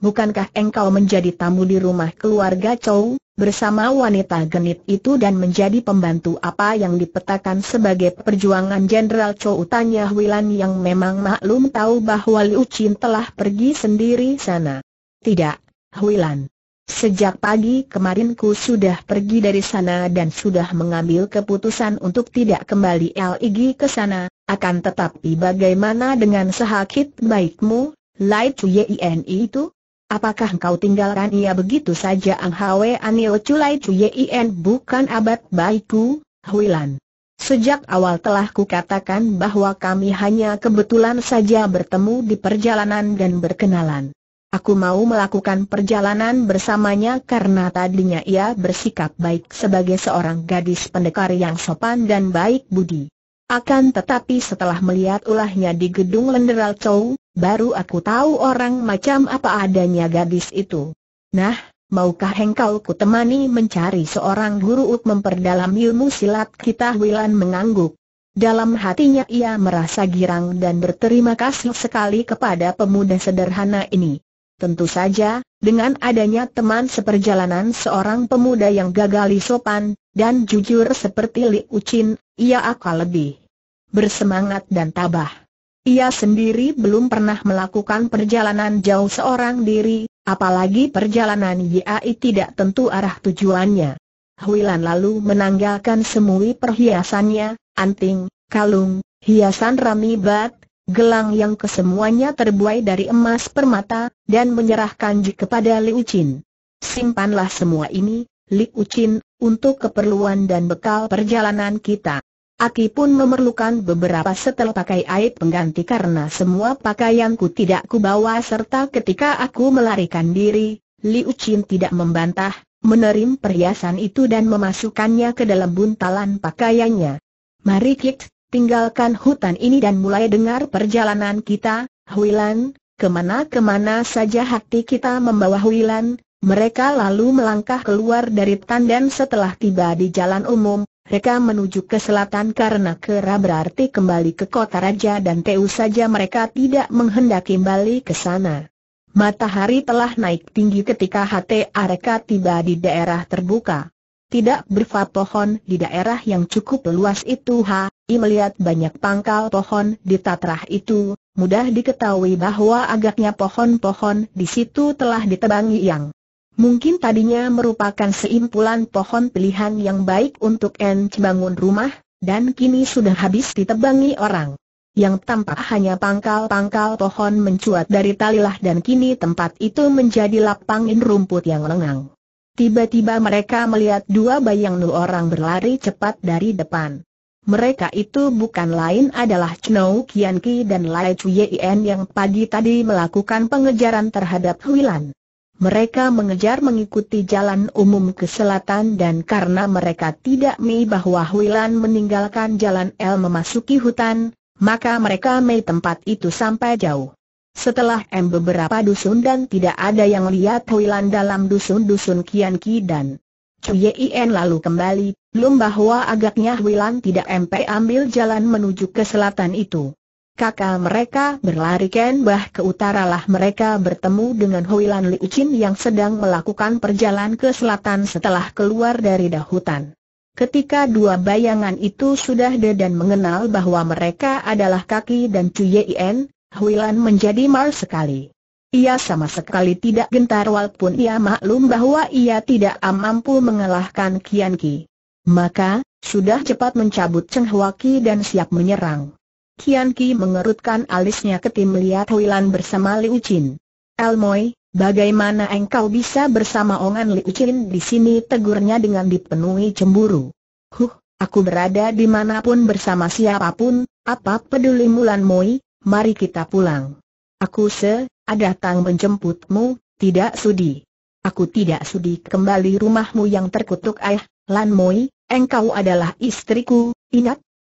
bukankah engkau menjadi tamu di rumah keluarga Chow, bersama wanita genit itu dan menjadi pembantu apa yang dipetakan sebagai perjuangan Jenderal Chow tanya Wilan yang memang maklum tahu bahwa Liu Qin telah pergi sendiri sana. Tidak, Wilan. Sejak pagi kemarin ku sudah pergi dari sana dan sudah mengambil keputusan untuk tidak kembali LIG ke sana, akan tetapi bagaimana dengan sehakit baikmu, Lai Ni itu? Apakah kau tinggalkan ia begitu saja Ang Hwe Anil Culai Cuyen bukan abad baikku, Huilan. Sejak awal telah kukatakan bahwa kami hanya kebetulan saja bertemu di perjalanan dan berkenalan. Aku mau melakukan perjalanan bersamanya karena tadinya ia bersikap baik sebagai seorang gadis pendekar yang sopan dan baik budi. Akan tetapi setelah melihat ulahnya di gedung Lenderal Chow, Baru aku tahu orang macam apa adanya gadis itu. Nah, maukah engkau ku temani mencari seorang guru untuk memperdalam ilmu silat kita Wilan mengangguk. Dalam hatinya ia merasa girang dan berterima kasih sekali kepada pemuda sederhana ini. Tentu saja, dengan adanya teman seperjalanan seorang pemuda yang gagal sopan, dan jujur seperti Li Ucin, ia akan lebih bersemangat dan tabah. Ia sendiri belum pernah melakukan perjalanan jauh seorang diri, apalagi perjalanan Yai tidak tentu arah tujuannya. Huilan lalu menanggalkan semua perhiasannya, anting, kalung, hiasan rami bat, gelang yang kesemuanya terbuai dari emas permata, dan menyerahkan Ji kepada Liu Qin. Simpanlah semua ini, Liu Qin, untuk keperluan dan bekal perjalanan kita. Aki pun memerlukan beberapa setel pakai air pengganti karena semua pakaianku tidak kubawa serta ketika aku melarikan diri, Liu Qin tidak membantah, menerim perhiasan itu dan memasukkannya ke dalam buntalan pakaiannya. Mari kik, tinggalkan hutan ini dan mulai dengar perjalanan kita, Huilan, kemana-kemana saja hati kita membawa Huilan, mereka lalu melangkah keluar dari tandan setelah tiba di jalan umum, mereka menuju ke selatan karena kera berarti kembali ke kota raja dan Teu saja mereka tidak menghendaki kembali ke sana. Matahari telah naik tinggi ketika hati mereka tiba di daerah terbuka. Tidak berfa pohon di daerah yang cukup luas itu ha, I melihat banyak pangkal pohon di tatrah itu, mudah diketahui bahwa agaknya pohon-pohon di situ telah ditebangi yang Mungkin tadinya merupakan seimpulan pohon pilihan yang baik untuk N bangun rumah, dan kini sudah habis ditebangi orang. Yang tampak hanya pangkal-pangkal pohon mencuat dari talilah dan kini tempat itu menjadi lapangin rumput yang lengang. Tiba-tiba mereka melihat dua bayang nu orang berlari cepat dari depan. Mereka itu bukan lain adalah Chnou Kianki dan Lai Chuyen yang pagi tadi melakukan pengejaran terhadap Huilan mereka mengejar mengikuti jalan umum ke selatan dan karena mereka tidak mei bahwa Huilan meninggalkan jalan L memasuki hutan, maka mereka mei tempat itu sampai jauh. Setelah M beberapa dusun dan tidak ada yang lihat Huilan dalam dusun-dusun Kian Ki dan Cuyin lalu kembali, belum bahwa agaknya Huilan tidak MP ambil jalan menuju ke selatan itu kakak mereka berlari Kenbah ke utara lah mereka bertemu dengan Huilan Liu Chin yang sedang melakukan perjalanan ke selatan setelah keluar dari dahutan. Ketika dua bayangan itu sudah de dan mengenal bahwa mereka adalah kaki dan Chu Yien, Huilan menjadi mal sekali. Ia sama sekali tidak gentar walaupun ia maklum bahwa ia tidak mampu mengalahkan Kian Ki. Maka, sudah cepat mencabut Cheng Hwa Ki dan siap menyerang. Kian Ki mengerutkan alisnya ketim melihat Lan bersama Liu Chin. Elmoy, bagaimana engkau bisa bersama Ongan Liu Chin di sini tegurnya dengan dipenuhi cemburu. Huh, aku berada dimanapun bersama siapapun, apa peduli Mulan Moi, mari kita pulang. Aku se, ada tang menjemputmu, tidak sudi. Aku tidak sudi kembali rumahmu yang terkutuk ayah, Lan Moi, engkau adalah istriku, ingat,